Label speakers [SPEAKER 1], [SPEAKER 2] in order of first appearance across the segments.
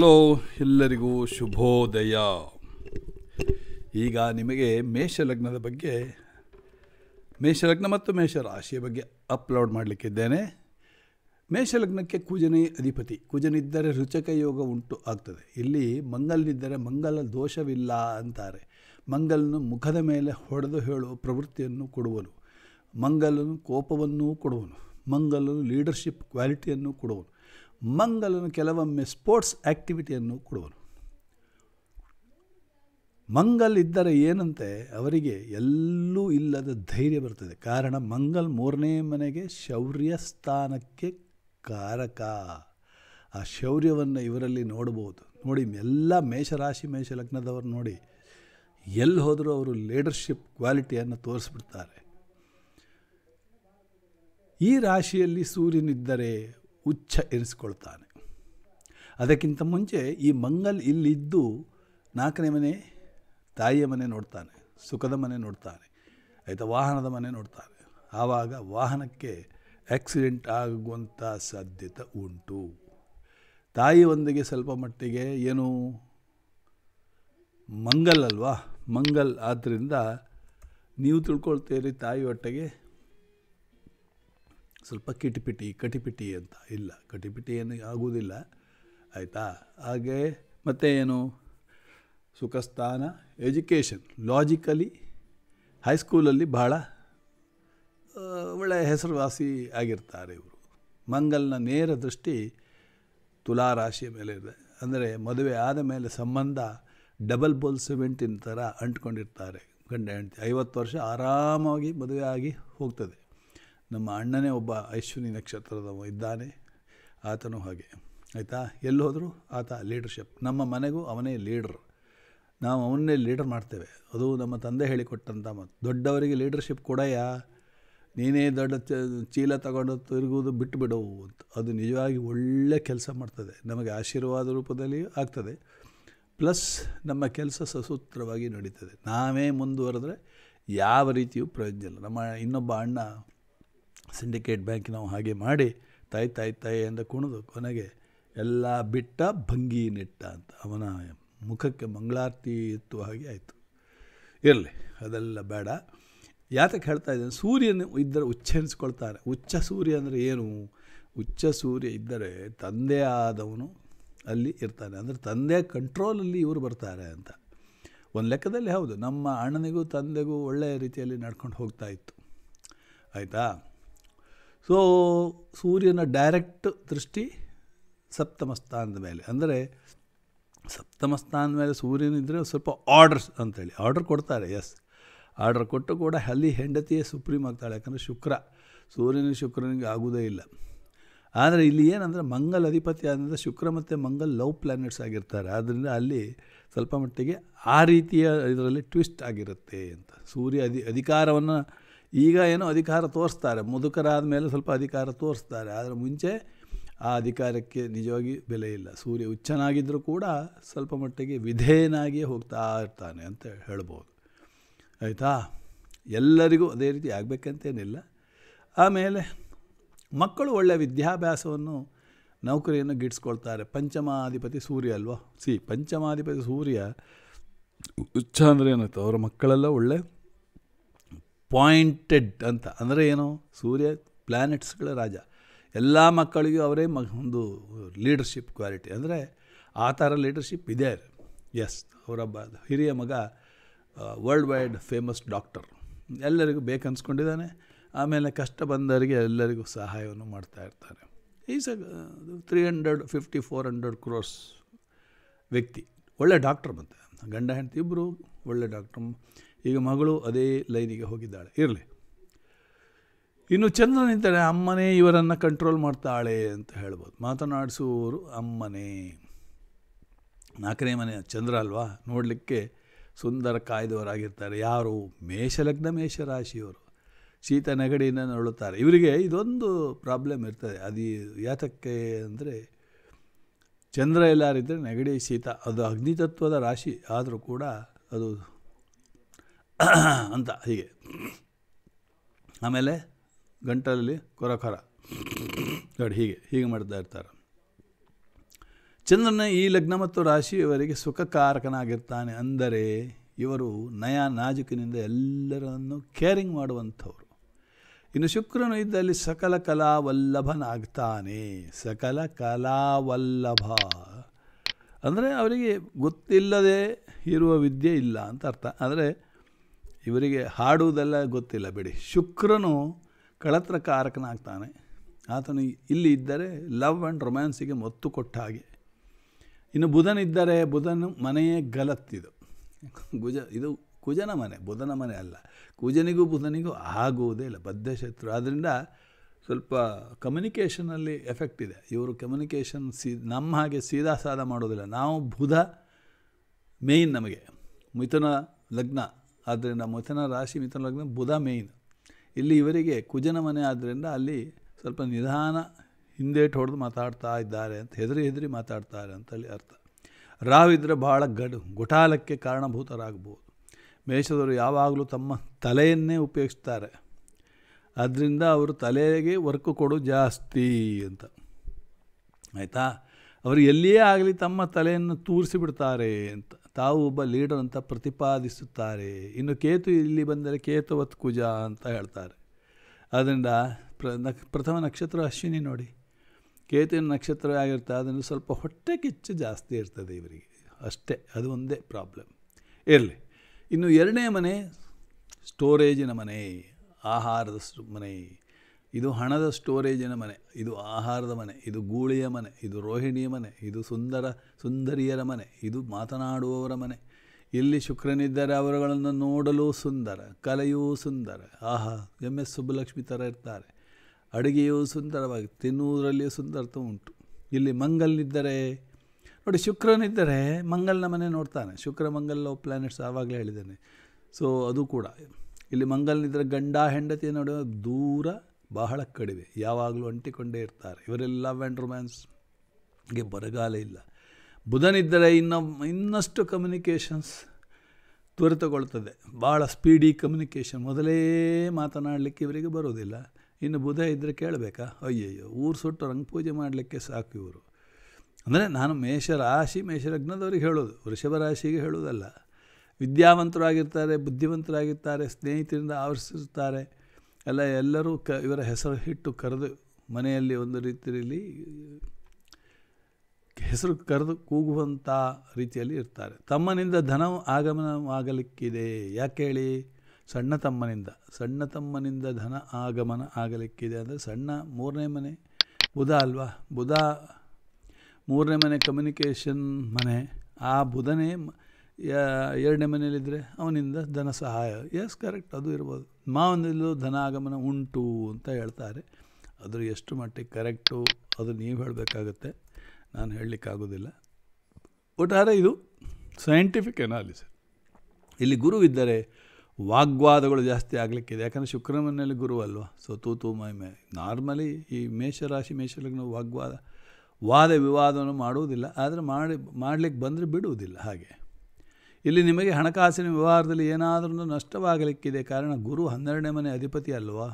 [SPEAKER 1] hello ಎಲ್ಲರಿಗೂ ಶುಭೋದಯ ಈಗ ನಿಮಗೆ ಮೇಷಲಗ್ನದ ಬಗ್ಗೆ ಮೇಷಲಗ್ನ ಮತ್ತು ಮೇಷರಾಶಿಯ ಬಗ್ಗೆ ಅಪ್ಲೋಡ್ ಮಾಡಲಿಕ್ಕಿದ್ದೇನೆ ಮೇಷಲಗ್ನಕ್ಕೆ ಕುಜನೇ ಅಧಿಪತಿ ಕೂಜನಿದ್ದರೆ ರುಚಕ ಯೋಗ ಉಂಟು ಆಗ್ತದೆ ಇಲ್ಲಿ ಮಂಗಲ್ನಿದ್ದರೆ ಮಂಗಲ ದೋಷವಿಲ್ಲ ಅಂತಾರೆ ಮಂಗಲನು ಮುಖದ ಮೇಲೆ ಹೊಡೆದು ಹೇಳುವ ಪ್ರವೃತ್ತಿಯನ್ನು ಕೊಡುವನು ಮಂಗಲನು ಕೋಪವನ್ನು ಕೊಡುವನು ಮಂಗಲನು ಲೀಡರ್ಶಿಪ್ ಕ್ವಾಲಿಟಿಯನ್ನು ಕೊಡುವನು ಮಂಗಲನು ಕೆಲವೊಮ್ಮೆ ಸ್ಪೋರ್ಟ್ಸ್ ಆ್ಯಕ್ಟಿವಿಟಿಯನ್ನು ಕೊಡುವನು ಮಂಗಲ್ ಇದ್ದರೆ ಏನಂತೆ ಅವರಿಗೆ ಎಲ್ಲೂ ಇಲ್ಲದ ಧೈರ್ಯ ಬರ್ತದೆ ಕಾರಣ ಮಂಗಲ್ ಮೂರನೇ ಮನೆಗೆ ಶೌರ್ಯ ಸ್ಥಾನಕ್ಕೆ ಕಾರಕ ಆ ಶೌರ್ಯವನ್ನು ಇವರಲ್ಲಿ ನೋಡ್ಬೋದು ನೋಡಿ ಎಲ್ಲ ಮೇಷರಾಶಿ ಮೇಷ ಲಗ್ನದವರು ನೋಡಿ ಎಲ್ಲಿ ಹೋದರೂ ಅವರು ಲೀಡರ್ಶಿಪ್ ಕ್ವಾಲಿಟಿಯನ್ನು ತೋರಿಸ್ಬಿಡ್ತಾರೆ ಈ ರಾಶಿಯಲ್ಲಿ ಸೂರ್ಯನಿದ್ದರೆ ಹುಚ್ಚ ಇರಿಸ್ಕೊಳ್ತಾನೆ ಅದಕ್ಕಿಂತ ಮುಂಚೆ ಈ ಮಂಗಲ್ ಇಲ್ಲಿದ್ದು ನಾಲ್ಕನೇ ಮನೆ ತಾಯಿಯ ಮನೆ ನೋಡ್ತಾನೆ ಸುಖದ ಮನೆ ನೋಡ್ತಾನೆ ಆಯಿತಾ ವಾಹನದ ಮನೆ ನೋಡ್ತಾನೆ ಆವಾಗ ವಾಹನಕ್ಕೆ ಆಕ್ಸಿಡೆಂಟ್ ಆಗುವಂಥ ಸಾಧ್ಯತೆ ಉಂಟು ತಾಯಿಯೊಂದಿಗೆ ಸ್ವಲ್ಪ ಮಟ್ಟಿಗೆ ಏನು ಮಂಗಲ್ ಅಲ್ವಾ ಮಂಗಲ್ ಆದ್ದರಿಂದ ನೀವು ತಿಳ್ಕೊಳ್ತೀರಿ ತಾಯಿ ಹೊಟ್ಟೆಗೆ ಸ್ವಲ್ಪ ಕಿಟಿಪಿಟಿ ಕಟಿಪಿಟಿ ಅಂತ ಇಲ್ಲ ಕಟಿಪಿಟಿ ಏನು ಆಗುವುದಿಲ್ಲ ಆಯಿತಾ ಹಾಗೆ ಮತ್ತೆ ಏನು ಸುಖಸ್ಥಾನ ಎಜುಕೇಷನ್ ಲಾಜಿಕಲಿ ಹೈಸ್ಕೂಲಲ್ಲಿ ಭಾಳ ಒಳ್ಳೆಯ ಹೆಸರುವಾಸಿ ಆಗಿರ್ತಾರೆ ಇವರು ಮಂಗಲ್ನ ನೇರ ದೃಷ್ಟಿ ತುಲಾರಾಶಿಯ ಮೇಲೆ ಇದೆ ಅಂದರೆ ಮದುವೆ ಆದ ಮೇಲೆ ಸಂಬಂಧ ಡಬಲ್ ಬೋಲ್ ಸಿಮೆಂಟಿನ ಥರ ಅಂಟ್ಕೊಂಡಿರ್ತಾರೆ ಗಂಡ ಹೆಂಡತಿ ಐವತ್ತು ವರ್ಷ ಆರಾಮಾಗಿ ಮದುವೆ ಆಗಿ ಹೋಗ್ತದೆ ನಮ್ಮ ಅಣ್ಣನೇ ಒಬ್ಬ ಐಶ್ವಿನಿ ನಕ್ಷತ್ರದವ ಇದ್ದಾನೆ ಆತನೂ ಹಾಗೆ ಆಯಿತಾ ಎಲ್ಲಿ ಹೋದರೂ ಆತ ಲೀಡರ್ಶಿಪ್ ನಮ್ಮ ಮನೆಗೂ ಅವನೇ ಲೀಡ್ರ್ ನಾವು ಅವನ್ನೇ ಲೀಡರ್ ಮಾಡ್ತೇವೆ ಅದು ನಮ್ಮ ತಂದೆ ಹೇಳಿಕೊಟ್ಟಂಥ ಮತ್ತು ದೊಡ್ಡವರಿಗೆ ಲೀಡರ್ಶಿಪ್ ಕೊಡಯ್ಯ ನೀನೇ ದೊಡ್ಡ ಚೀಲ ತಗೊಂಡು ತಿರುಗುವುದು ಬಿಟ್ಟು ಬಿಡವು ಅಂತ ಅದು ನಿಜವಾಗಿ ಒಳ್ಳೆ ಕೆಲಸ ಮಾಡ್ತದೆ ನಮಗೆ ಆಶೀರ್ವಾದ ರೂಪದಲ್ಲಿ ಆಗ್ತದೆ ಪ್ಲಸ್ ನಮ್ಮ ಕೆಲಸ ಸಸೂತ್ರವಾಗಿ ನಡೀತದೆ ನಾವೇ ಮುಂದುವರೆದ್ರೆ ಯಾವ ರೀತಿಯೂ ಪ್ರಯೋಜನ ಇಲ್ಲ ನಮ್ಮ ಇನ್ನೊಬ್ಬ ಅಣ್ಣ ಸಿಂಡಿಕೇಟ್ ಬ್ಯಾಂಕ್ ನಾವು ಹಾಗೆ ಮಾಡಿ ತಾಯಿ ತಾಯಿ ತಾಯಿ ಅಂತ ಕುಣಿದು ಕೊನೆಗೆ ಎಲ್ಲ ಬಿಟ್ಟ ಭಂಗಿ ನೆಟ್ಟ ಅಂತ ಅವನ ಮುಖಕ್ಕೆ ಮಂಗಳಾರತಿ ಇತ್ತು ಹಾಗೆ ಆಯಿತು ಇರಲಿ ಅದೆಲ್ಲ ಬೇಡ ಯಾತಕ್ಕೆ ಹೇಳ್ತಾ ಇದ್ದಾನೆ ಸೂರ್ಯನ ಇದ್ದರೆ ಉಚ್ಚರಿಸ್ಕೊಳ್ತಾರೆ ಉಚ್ಚ ಸೂರ್ಯ ಅಂದರೆ ಏನು ಉಚ್ಚ ಸೂರ್ಯ ಇದ್ದರೆ ತಂದೆ ಆದವನು ಅಲ್ಲಿ ಇರ್ತಾನೆ ಅಂದರೆ ತಂದೆ ಕಂಟ್ರೋಲಲ್ಲಿ ಇವರು ಬರ್ತಾರೆ ಅಂತ ಒಂದು ಲೆಕ್ಕದಲ್ಲಿ ಹೌದು ನಮ್ಮ ಅಣ್ಣನಿಗೂ ತಂದೆಗೂ ಒಳ್ಳೆಯ ರೀತಿಯಲ್ಲಿ ನಡ್ಕೊಂಡು ಹೋಗ್ತಾ ಇತ್ತು ಆಯಿತಾ ಸೊ ಸೂರ್ಯನ ಡೈರೆಕ್ಟ್ ದೃಷ್ಟಿ ಸಪ್ತಮ ಸ್ಥಾನದ ಮೇಲೆ ಅಂದರೆ ಸಪ್ತಮ ಸ್ಥಾನದ ಮೇಲೆ ಸೂರ್ಯನಿದ್ದರೆ ಸ್ವಲ್ಪ ಆರ್ಡರ್ಸ್ ಅಂತೇಳಿ ಆರ್ಡರ್ ಕೊಡ್ತಾರೆ ಎಸ್ ಆರ್ಡರ್ ಕೊಟ್ಟು ಕೂಡ ಅಲ್ಲಿ ಹೆಂಡತಿಯೇ ಸುಪ್ರೀಮ್ ಆಗ್ತಾಳೆ ಯಾಕಂದರೆ ಶುಕ್ರ ಸೂರ್ಯನಿಗೆ ಶುಕ್ರನಿಗೆ ಆಗೋದೇ ಇಲ್ಲ ಆದರೆ ಇಲ್ಲಿ ಏನಂದರೆ ಮಂಗಲ್ ಅಧಿಪತಿ ಆದ್ದರಿಂದ ಶುಕ್ರ ಮತ್ತು ಮಂಗಲ್ ಲವ್ ಪ್ಲ್ಯಾನೆಟ್ಸ್ ಆಗಿರ್ತಾರೆ ಆದ್ದರಿಂದ ಅಲ್ಲಿ ಸ್ವಲ್ಪ ಮಟ್ಟಿಗೆ ಆ ರೀತಿಯ ಇದರಲ್ಲಿ ಟ್ವಿಸ್ಟ್ ಆಗಿರುತ್ತೆ ಅಂತ ಸೂರ್ಯ ಅಧಿ ಅಧಿಕಾರವನ್ನು ಈಗ ಏನೋ ಅಧಿಕಾರ ತೋರಿಸ್ತಾರೆ ಮುದುಕರಾದ ಮೇಲೆ ಸ್ವಲ್ಪ ಅಧಿಕಾರ ತೋರಿಸ್ತಾರೆ ಆದರೆ ಮುಂಚೆ ಆ ಅಧಿಕಾರಕ್ಕೆ ನಿಜವಾಗಿ ಬೆಲೆ ಇಲ್ಲ ಸೂರ್ಯ ಉಚ್ಚನಾಗಿದ್ದರೂ ಕೂಡ ಸ್ವಲ್ಪ ಮಟ್ಟಿಗೆ ವಿಧೇಯನಾಗಿಯೇ ಹೋಗ್ತಾ ಇರ್ತಾನೆ ಅಂತ ಹೇಳ್ಬೋದು ಆಯಿತಾ ಎಲ್ಲರಿಗೂ ಅದೇ ರೀತಿ ಆಗಬೇಕಂತೇನಿಲ್ಲ ಆಮೇಲೆ ಮಕ್ಕಳು ಒಳ್ಳೆಯ ವಿದ್ಯಾಭ್ಯಾಸವನ್ನು ನೌಕರಿಯನ್ನು ಗಿಡಿಸ್ಕೊಳ್ತಾರೆ ಪಂಚಮಾಧಿಪತಿ ಸೂರ್ಯ ಅಲ್ವಾ ಸಿ ಪಂಚಮಾಧಿಪತಿ ಸೂರ್ಯ ಉಚ್ಚ ಅಂದರೆ ಏನಾಯ್ತು ಅವರ ಮಕ್ಕಳೆಲ್ಲ ಒಳ್ಳೆ ಪಾಯಿಂಟೆಡ್ ಅಂತ ಅಂದರೆ ಏನು ಸೂರ್ಯ ಪ್ಲ್ಯಾನೆಟ್ಸ್ಗಳ ರಾಜ ಎಲ್ಲ ಮಕ್ಕಳಿಗೂ ಅವರೇ ಮ ಒಂದು ಲೀಡರ್ಶಿಪ್ ಕ್ವಾಲಿಟಿ ಅಂದರೆ ಆ ಥರ ಲೀಡರ್ಶಿಪ್ ಇದೆ ಎಸ್ ಅವರೊಬ್ಬ ಹಿರಿಯ ಮಗ ವರ್ಲ್ಡ್ ವೈಡ್ ಫೇಮಸ್ ಡಾಕ್ಟರ್ ಎಲ್ಲರಿಗೂ ಬೇಕನ್ಸ್ಕೊಂಡಿದ್ದಾನೆ ಆಮೇಲೆ ಕಷ್ಟ ಬಂದವರಿಗೆ ಎಲ್ಲರಿಗೂ ಸಹಾಯವನ್ನು ಮಾಡ್ತಾ ಇರ್ತಾರೆ is three hundred fifty four hundred crores ವ್ಯಕ್ತಿ ಒಳ್ಳೆ ಡಾಕ್ಟರ್ ಬಂತೆ ಗಂಡ ಹೆಂಡತಿ ಇಬ್ಬರು ಒಳ್ಳೆ ಡಾಕ್ಟ್ರ್ ಈಗ ಮಗಳು ಅದೇ ಲೈನಿಗೆ ಹೋಗಿದ್ದಾಳೆ ಇರಲಿ ಇನ್ನು ಚಂದ್ರ ನಿಂತಾಳೆ ಅಮ್ಮನೇ ಇವರನ್ನು ಕಂಟ್ರೋಲ್ ಮಾಡ್ತಾಳೆ ಅಂತ ಹೇಳ್ಬೋದು ಮಾತನಾಡಿಸುವವರು ಅಮ್ಮನೇ ನಾಲ್ಕನೇ ಮನೆ ಚಂದ್ರ ಅಲ್ವಾ ನೋಡಲಿಕ್ಕೆ ಸುಂದರ ಕಾಯ್ದವರಾಗಿರ್ತಾರೆ ಯಾರು ಮೇಷಲಗ್ನ ಮೇಷರಾಶಿಯವರು ಶೀತ ನೆಗಡಿಯನ್ನು ನೋಡುತ್ತಾರೆ ಇವರಿಗೆ ಇದೊಂದು ಪ್ರಾಬ್ಲಮ್ ಇರ್ತದೆ ಅದು ಯಾತಕ್ಕೆ ಅಂದರೆ ಚಂದ್ರ ಎಲ್ಲರಿದ್ದರೆ ನೆಗಡಿ ಶೀತ ಅದು ಅಗ್ನಿತತ್ವದ ರಾಶಿ ಆದರೂ ಕೂಡ ಅದು ಅಂತ ಹೀಗೆ ಆಮೇಲೆ ಗಂಟಲಲ್ಲಿ ಕೊರ ಕೊರ ನೋಡಿ ಹೀಗೆ ಹೀಗೆ ಮಾಡ್ತಾ ಇರ್ತಾರೆ ಚಂದ್ರನ ಈ ಲಗ್ನ ಮತ್ತು ರಾಶಿಯವರಿಗೆ ಸುಖಕಾರಕನಾಗಿರ್ತಾನೆ ಅಂದರೆ ಇವರು ನಯ ನಾಜುಕಿನಿಂದ ಎಲ್ಲರನ್ನು ಕೇರಿಂಗ್ ಮಾಡುವಂಥವ್ರು ಇನ್ನು ಶುಕ್ರನು ಇದ್ದಲ್ಲಿ ಸಕಲ ಕಲಾವಲ್ಲಭನಾಗ್ತಾನೆ ಸಕಲ ಕಲಾವಲ್ಲಭ ಅಂದರೆ ಅವರಿಗೆ ಗೊತ್ತಿಲ್ಲದೆ ಇರುವ ವಿದ್ಯೆ ಇಲ್ಲ ಅಂತ ಅರ್ಥ ಆದರೆ ಇವರಿಗೆ ಹಾಡುವುದೆಲ್ಲ ಗೊತ್ತಿಲ್ಲ ಬಿಡಿ ಶುಕ್ರನು ಕಳತ್ರಕಾರಕನಾಗ್ತಾನೆ ಆತನು ಇಲ್ಲಿ ಇದ್ದರೆ ಲವ್ ಆ್ಯಂಡ್ ರೊಮ್ಯಾನ್ಸಿಗೆ ಮೊತ್ತು ಕೊಟ್ಟ ಹಾಗೆ ಇನ್ನು ಬುಧನಿದ್ದರೆ ಬುಧನು ಮನೆಯೇ ಗಲತ್ತಿದು ಕುಜ ಇದು ಕುಜನ ಮನೆ ಬುಧನ ಮನೆ ಅಲ್ಲ ಕುಜನಿಗೂ ಬುಧನಿಗೂ ಆಗುವುದೇ ಇಲ್ಲ ಬದ್ಧಶತ್ರು ಆದ್ದರಿಂದ ಸ್ವಲ್ಪ ಕಮ್ಯುನಿಕೇಷನಲ್ಲಿ ಎಫೆಕ್ಟ್ ಇದೆ ಇವರು ಕಮ್ಯುನಿಕೇಷನ್ ಸೀ ನಮ್ಮ ಹಾಗೆ ಸೀದಾ ಸಾದ ಮಾಡೋದಿಲ್ಲ ನಾವು ಬುಧ ಮೇಯ್ನ್ ನಮಗೆ ಮಿಥುನ ಲಗ್ನ ಆದ್ದರಿಂದ ಮಥನ ರಾಶಿ ಮಿಥುನ ಲಗ್ನ ಬುಧ ಮೇಯ್ನ್ ಇಲ್ಲಿ ಇವರಿಗೆ ಕುಜನ ಮನೆ ಆದ್ದರಿಂದ ಅಲ್ಲಿ ಸ್ವಲ್ಪ ನಿಧಾನ ಹಿಂದೇಟು ಹೊಡೆದು ಮಾತಾಡ್ತಾ ಇದ್ದಾರೆ ಅಂತ ಹೆದರಿ ಹೆದರಿ ಮಾತಾಡ್ತಾರೆ ಅಂತಲ್ಲಿ ಅರ್ಥ ರಾವಿದ್ರೆ ಭಾಳ ಗಡು ಗುಟಾಲಕ್ಕೆ ಕಾರಣಭೂತರಾಗಬಹುದು ಮೇಷದವರು ಯಾವಾಗಲೂ ತಮ್ಮ ತಲೆಯನ್ನೇ ಉಪಯೋಗಿಸ್ತಾರೆ ಅದರಿಂದ ಅವರು ತಲೆಗೆ ವರ್ಕು ಕೊಡು ಜಾಸ್ತಿ ಅಂತ ಆಯಿತಾ ಅವರು ಎಲ್ಲಿಯೇ ಆಗಲಿ ತಮ್ಮ ತಲೆಯನ್ನು ತೂರಿಸಿಬಿಡ್ತಾರೆ ಅಂತ ತಾವು ಒಬ್ಬ ಲೀಡರ್ ಅಂತ ಪ್ರತಿಪಾದಿಸುತ್ತಾರೆ ಇನ್ನು ಕೇತು ಇಲ್ಲಿ ಬಂದರೆ ಕೇತವತ್ ಕುಜ ಅಂತ ಹೇಳ್ತಾರೆ ಅದರಿಂದ ಪ್ರ ಪ್ರಥಮ ನಕ್ಷತ್ರ ಅಶ್ವಿನಿ ನೋಡಿ ಕೇತುವಿನ ನಕ್ಷತ್ರ ಆಗಿರ್ತದೆ ಅದರಿಂದ ಸ್ವಲ್ಪ ಹೊಟ್ಟೆ ಕಿಚ್ಚು ಜಾಸ್ತಿ ಇರ್ತದೆ ಇವರಿಗೆ ಅಷ್ಟೇ ಅದು ಒಂದೇ ಪ್ರಾಬ್ಲಮ್ ಇರಲಿ ಇನ್ನು ಎರಡನೇ ಮನೆ ಸ್ಟೋರೇಜಿನ ಮನೆ ಆಹಾರದ ಮನೆ ಇದು ಹಣದ ಸ್ಟೋರೇಜಿನ ಮನೆ ಇದು ಆಹಾರದ ಮನೆ ಇದು ಗೂಳಿಯ ಮನೆ ಇದು ರೋಹಿಣಿಯ ಮನೆ ಇದು ಸುಂದರ ಸುಂದರಿಯರ ಮನೆ ಇದು ಮಾತನಾಡುವವರ ಮನೆ ಇಲ್ಲಿ ಶುಕ್ರನಿದ್ದರೆ ಅವರುಗಳನ್ನು ನೋಡಲು ಸುಂದರ ಕಲೆಯೂ ಸುಂದರ ಆಹಾ ಎಮ್ ಎಸ್ ಸುಬ್ಬಲಕ್ಷ್ಮಿ ಥರ ಇರ್ತಾರೆ ಅಡುಗೆಯೂ ಸುಂದರವಾಗಿ ತಿನ್ನುವುದರಲ್ಲಿಯೂ ಸುಂದರತೆ ಉಂಟು ಇಲ್ಲಿ ಮಂಗಲ್ನಿದ್ದರೆ ನೋಡಿ ಶುಕ್ರನಿದ್ದರೆ ಮಂಗಲ್ನ ಮನೆ ನೋಡ್ತಾನೆ ಶುಕ್ರ ಮಂಗಲ್ ಪ್ಲಾನೆಟ್ಸ್ ಆವಾಗಲೇ ಹೇಳಿದ್ದೇನೆ ಸೊ ಅದು ಕೂಡ ಇಲ್ಲಿ ಮಂಗಲ್ನಿದ್ದರೆ ಗಂಡ ಹೆಂಡತಿ ನಡುವೆ ದೂರ ಬಹಳ ಕಡಿಮೆ ಯಾವಾಗಲೂ ಅಂಟಿಕೊಂಡೇ ಇರ್ತಾರೆ ಇವರೆಲ್ಲ ಲವ್ ಆ್ಯಂಡ್ ರೊಮ್ಯಾನ್ಸ್ಗೆ ಬರಗಾಲ ಇಲ್ಲ ಬುಧನಿದ್ದರೆ ಇನ್ನೊ ಇನ್ನಷ್ಟು ಕಮ್ಯುನಿಕೇಷನ್ಸ್ ತ್ವರಿತಗೊಳ್ತದೆ ಭಾಳ ಸ್ಪೀಡಿ ಕಮ್ಯುನಿಕೇಷನ್ ಮೊದಲೇ ಮಾತನಾಡಲಿಕ್ಕೆ ಇವರಿಗೆ ಬರೋದಿಲ್ಲ ಇನ್ನು ಬುಧ ಇದ್ದರೆ ಕೇಳಬೇಕಾ ಅಯ್ಯಯ್ಯೋ ಊರು ಸುಟ್ಟು ರಂಗ ಪೂಜೆ ಮಾಡಲಿಕ್ಕೆ ಸಾಕು ಇವರು ಅಂದರೆ ನಾನು ಮೇಷರಾಶಿ ಮೇಷರಗ್ನದವ್ರಿಗೆ ಹೇಳೋದು ವೃಷಭ ರಾಶಿಗೆ ಹೇಳೋದಲ್ಲ ವಿದ್ಯಾವಂತರಾಗಿರ್ತಾರೆ ಬುದ್ಧಿವಂತರಾಗಿರ್ತಾರೆ ಸ್ನೇಹಿತರಿಂದ ಆವರಿಸಿರ್ತಾರೆ ಎಲ್ಲ ಎಲ್ಲರೂ ಕ ಇವರ ಹೆಸರು ಹಿಟ್ಟು ಕರೆದು ಮನೆಯಲ್ಲಿ ಒಂದು ರೀತಿಯಲ್ಲಿ ಹೆಸರು ಕರೆದು ಕೂಗುವಂಥ ರೀತಿಯಲ್ಲಿ ಇರ್ತಾರೆ ತಮ್ಮನಿಂದ ಧನ ಆಗಮನವಾಗಲಿಕ್ಕಿದೆ ಯಾಕೆ ಹೇಳಿ ಸಣ್ಣ ತಮ್ಮನಿಂದ ಸಣ್ಣ ತಮ್ಮನಿಂದ ಧನ ಆಗಮನ ಆಗಲಿಕ್ಕಿದೆ ಅಂದರೆ ಸಣ್ಣ ಮೂರನೇ ಮನೆ ಬುಧ ಅಲ್ವಾ ಬುಧ ಮೂರನೇ ಮನೆ ಕಮ್ಯುನಿಕೇಷನ್ ಮನೆ ಆ ಬುಧನೇ ಎರಡನೇ ಮನೆಯಲ್ಲಿದ್ದರೆ ಅವನಿಂದ ಧನ ಸಹಾಯ ಎಸ್ ಕರೆಕ್ಟ್ ಅದು ಇರ್ಬೋದು ಮಾವನಲ್ಲೂ ಧನಾಗಮನ ಉಂಟು ಅಂತ ಹೇಳ್ತಾರೆ ಅದರ ಎಷ್ಟು ಮಟ್ಟಿಗೆ ಕರೆಕ್ಟು ಅದು ನೀವು ಹೇಳಬೇಕಾಗತ್ತೆ ನಾನು ಹೇಳಲಿಕ್ಕಾಗೋದಿಲ್ಲ ಒಟ್ಟಾರೆ ಇದು ಸೈಂಟಿಫಿಕ್ ಅನಾಲಿಸ್ ಇಲ್ಲಿ ಗುರು ಇದ್ದರೆ ವಾಗ್ವಾದಗಳು ಜಾಸ್ತಿ ಆಗಲಿಕ್ಕಿದೆ ಯಾಕಂದರೆ ಶುಕ್ರ ಮನೆಯಲ್ಲಿ ಗುರು ಅಲ್ವಾ ಸೊ ತೂತು ಮೈ ಮೇ ನಾರ್ಮಲಿ ಈ ಮೇಷರಾಶಿ ನಾವು ವಾಗ್ವಾದ ವಾದ ವಿವಾದವನ್ನು ಮಾಡುವುದಿಲ್ಲ ಆದರೆ ಮಾಡಿ ಮಾಡಲಿಕ್ಕೆ ಬಂದರೆ ಬಿಡುವುದಿಲ್ಲ ಹಾಗೆ ಇಲ್ಲಿ ನಿಮಗೆ ಹಣಕಾಸಿನ ವ್ಯವಹಾರದಲ್ಲಿ ಏನಾದರೂ ನಷ್ಟವಾಗಲಿಕ್ಕಿದೆ ಕಾರಣ ಗುರು ಹನ್ನೆರಡನೇ ಮನೆ ಅಧಿಪತಿ ಅಲ್ವಾ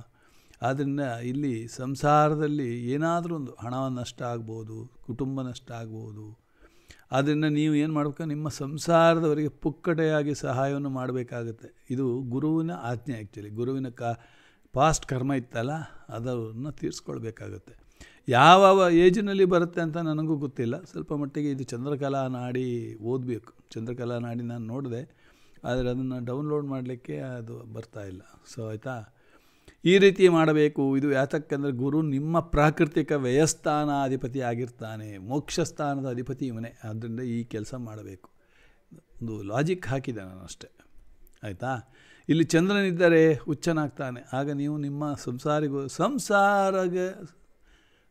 [SPEAKER 1] ಆದ್ದರಿಂದ ಇಲ್ಲಿ ಸಂಸಾರದಲ್ಲಿ ಏನಾದರೂ ಒಂದು ಹಣ ನಷ್ಟ ಆಗ್ಬೋದು ಕುಟುಂಬ ನಷ್ಟ ಆಗ್ಬೋದು ಆದ್ದರಿಂದ ನೀವು ಏನು ಮಾಡಬೇಕು ನಿಮ್ಮ ಸಂಸಾರದವರಿಗೆ ಪುಕ್ಕಟೆಯಾಗಿ ಸಹಾಯವನ್ನು ಮಾಡಬೇಕಾಗುತ್ತೆ ಇದು ಗುರುವಿನ ಆಜ್ಞೆ ಆ್ಯಕ್ಚುಲಿ ಗುರುವಿನ ಕಾ ಪಾಸ್ಟ್ ಕರ್ಮ ಇತ್ತಲ್ಲ ಅದನ್ನು ತೀರಿಸ್ಕೊಳ್ಬೇಕಾಗತ್ತೆ ಯಾವ ಏಜಿನಲ್ಲಿ ಬರುತ್ತೆ ಅಂತ ನನಗೂ ಗೊತ್ತಿಲ್ಲ ಸ್ವಲ್ಪ ಮಟ್ಟಿಗೆ ಇದು ಚಂದ್ರಕಲಾ ನಾಡಿ ಓದಬೇಕು ಚಂದ್ರಕಲಾ ನಾಡಿ ನಾನು ನೋಡಿದೆ ಆದರೆ ಅದನ್ನು ಡೌನ್ಲೋಡ್ ಮಾಡಲಿಕ್ಕೆ ಅದು ಬರ್ತಾ ಇಲ್ಲ ಸೊ ಆಯಿತಾ ಈ ರೀತಿ ಮಾಡಬೇಕು ಇದು ಯಾತಕ್ಕಂದರೆ ಗುರು ನಿಮ್ಮ ಪ್ರಾಕೃತಿಕ ಅಧಿಪತಿ ಆಗಿರ್ತಾನೆ ಮೋಕ್ಷಸ್ಥಾನದ ಅಧಿಪತಿ ಇವನೇ ಆದ್ದರಿಂದ ಈ ಕೆಲಸ ಮಾಡಬೇಕು ಒಂದು ಲಾಜಿಕ್ ಹಾಕಿದೆ ನಾನು ಅಷ್ಟೇ ಆಯಿತಾ ಇಲ್ಲಿ ಚಂದ್ರನಿದ್ದರೆ ಹುಚ್ಚನಾಗ್ತಾನೆ ಆಗ ನೀವು ನಿಮ್ಮ ಸಂಸಾರಿಗೂ ಸಂಸಾರಗ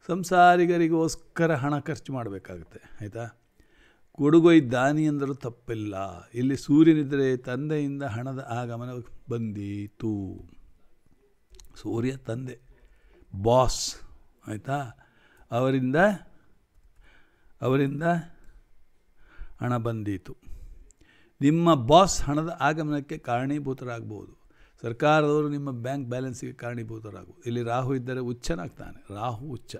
[SPEAKER 1] ಸಂಸಾರಿಗರಿಗೋಸ್ಕರ ಹಣ ಖರ್ಚು ಮಾಡಬೇಕಾಗುತ್ತೆ ಆಯಿತಾ ಕೊಡುಗೊಯ್ ದಾನಿ ತಪ್ಪಿಲ್ಲ ಇಲ್ಲಿ ಸೂರ್ಯನಿದ್ದರೆ ತಂದೆಯಿಂದ ಹಣದ ಆಗಮನ ಬಂದೀತು ಸೂರ್ಯ ತಂದೆ ಬಾಸ್ ಆಯಿತಾ ಅವರಿಂದ ಅವರಿಂದ ಹಣ ಬಂದೀತು ನಿಮ್ಮ ಬಾಸ್ ಹಣದ ಆಗಮನಕ್ಕೆ ಕಾರಣೀಭೂತರಾಗ್ಬೋದು ಸರ್ಕಾರದವರು ನಿಮ್ಮ ಬ್ಯಾಂಕ್ ಬ್ಯಾಲೆನ್ಸಿಗೆ ಕಾರಣೀಭೂತರಾಗ್ಬೋದು ಇಲ್ಲಿ ರಾಹು ಇದ್ದರೆ ಹುಚ್ಚನಾಗ್ತಾನೆ ರಾಹು ಹುಚ್ಚ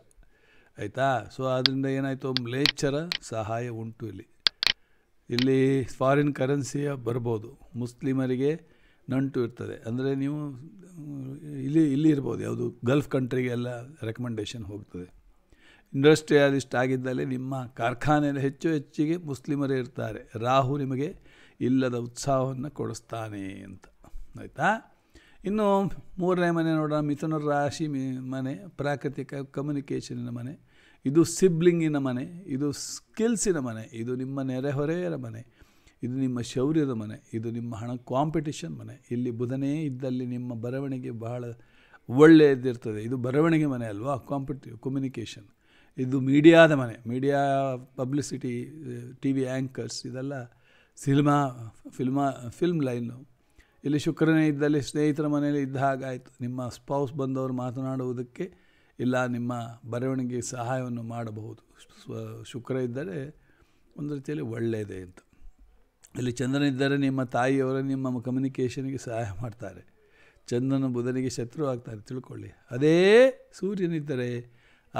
[SPEAKER 1] ಆಯಿತಾ ಸೊ ಆದ್ದರಿಂದ ಏನಾಯಿತು ಲೇಚರ ಸಹಾಯ ಉಂಟು ಇಲ್ಲಿ ಇಲ್ಲಿ ಫಾರಿನ್ ಕರೆನ್ಸಿಯ ಬರ್ಬೋದು ಮುಸ್ಲಿಮರಿಗೆ ನಂಟು ಇರ್ತದೆ ಅಂದರೆ ನೀವು ಇಲ್ಲಿ ಇಲ್ಲಿ ಇರ್ಬೋದು ಯಾವುದು ಗಲ್ಫ್ ಕಂಟ್ರಿಗೆಲ್ಲ ರೆಕಮೆಂಡೇಷನ್ ಹೋಗ್ತದೆ ಇಂಡಸ್ಟ್ರಿಯಲಿಸ್ಟ್ ಆಗಿದ್ದಲ್ಲಿ ನಿಮ್ಮ ಕಾರ್ಖಾನೆಯಲ್ಲಿ ಹೆಚ್ಚು ಹೆಚ್ಚಿಗೆ ಮುಸ್ಲಿಮರೇ ಇರ್ತಾರೆ ರಾಹು ನಿಮಗೆ ಇಲ್ಲದ ಉತ್ಸಾಹವನ್ನು ಕೊಡಿಸ್ತಾನೆ ಅಂತ ಆಯಿತಾ ಇನ್ನು ಮೂರನೇ ಮನೆ ನೋಡೋಣ ಮಿಥುನ ರಾಶಿ ಮನೆ ಪ್ರಾಕೃತಿಕ ಕಮ್ಯುನಿಕೇಷನಿನ ಮನೆ ಇದು ಸಿಬ್ಲಿಂಗಿನ ಮನೆ ಇದು ಸ್ಕಿಲ್ಸಿನ ಮನೆ ಇದು ನಿಮ್ಮ ನೆರೆಹೊರೆಯರ ಮನೆ ಇದು ನಿಮ್ಮ ಶೌರ್ಯದ ಮನೆ ಇದು ನಿಮ್ಮ ಹಣ ಕಾಂಪಿಟಿಷನ್ ಮನೆ ಇಲ್ಲಿ ಬುಧನೇ ಇದ್ದಲ್ಲಿ ನಿಮ್ಮ ಬರವಣಿಗೆ ಬಹಳ ಒಳ್ಳೆಯದಿರ್ತದೆ ಇದು ಬರವಣಿಗೆ ಮನೆ ಅಲ್ವಾ ಕಾಂಪಿಟಿ ಕಮ್ಯುನಿಕೇಷನ್ ಇದು ಮೀಡಿಯಾದ ಮನೆ media publicity T V anchors ಇದೆಲ್ಲ ಸಿನಿಮಾ ಫಿಲ್ಮಾ ಫಿಲ್ಮ್ ಲೈನು ಇಲ್ಲಿ ಶುಕ್ರನೇ ಇದ್ದಲ್ಲಿ ಸ್ನೇಹಿತರ ಮನೆಯಲ್ಲಿ ಇದ್ದ ಹಾಗಾಯಿತು ನಿಮ್ಮ ಸ್ಪೌಸ್ ಬಂದವರು ಮಾತನಾಡುವುದಕ್ಕೆ ಇಲ್ಲ ನಿಮ್ಮ ಬರವಣಿಗೆ ಸಹಾಯವನ್ನು ಮಾಡಬಹುದು ಶುಕ್ರ ಇದ್ದರೆ ಒಂದು ರೀತಿಯಲ್ಲಿ ಒಳ್ಳೆಯದೇ ಅಂತ ಇಲ್ಲಿ ಚಂದ್ರನ ಇದ್ದರೆ ನಿಮ್ಮ ತಾಯಿಯವರು ನಿಮ್ಮ ಕಮ್ಯುನಿಕೇಷನ್ಗೆ ಸಹಾಯ ಮಾಡ್ತಾರೆ ಚಂದ್ರನ ಬುಧನಿಗೆ ಶತ್ರು ಆಗ್ತಾರೆ ತಿಳ್ಕೊಳ್ಳಿ ಅದೇ ಸೂರ್ಯನಿದ್ದರೆ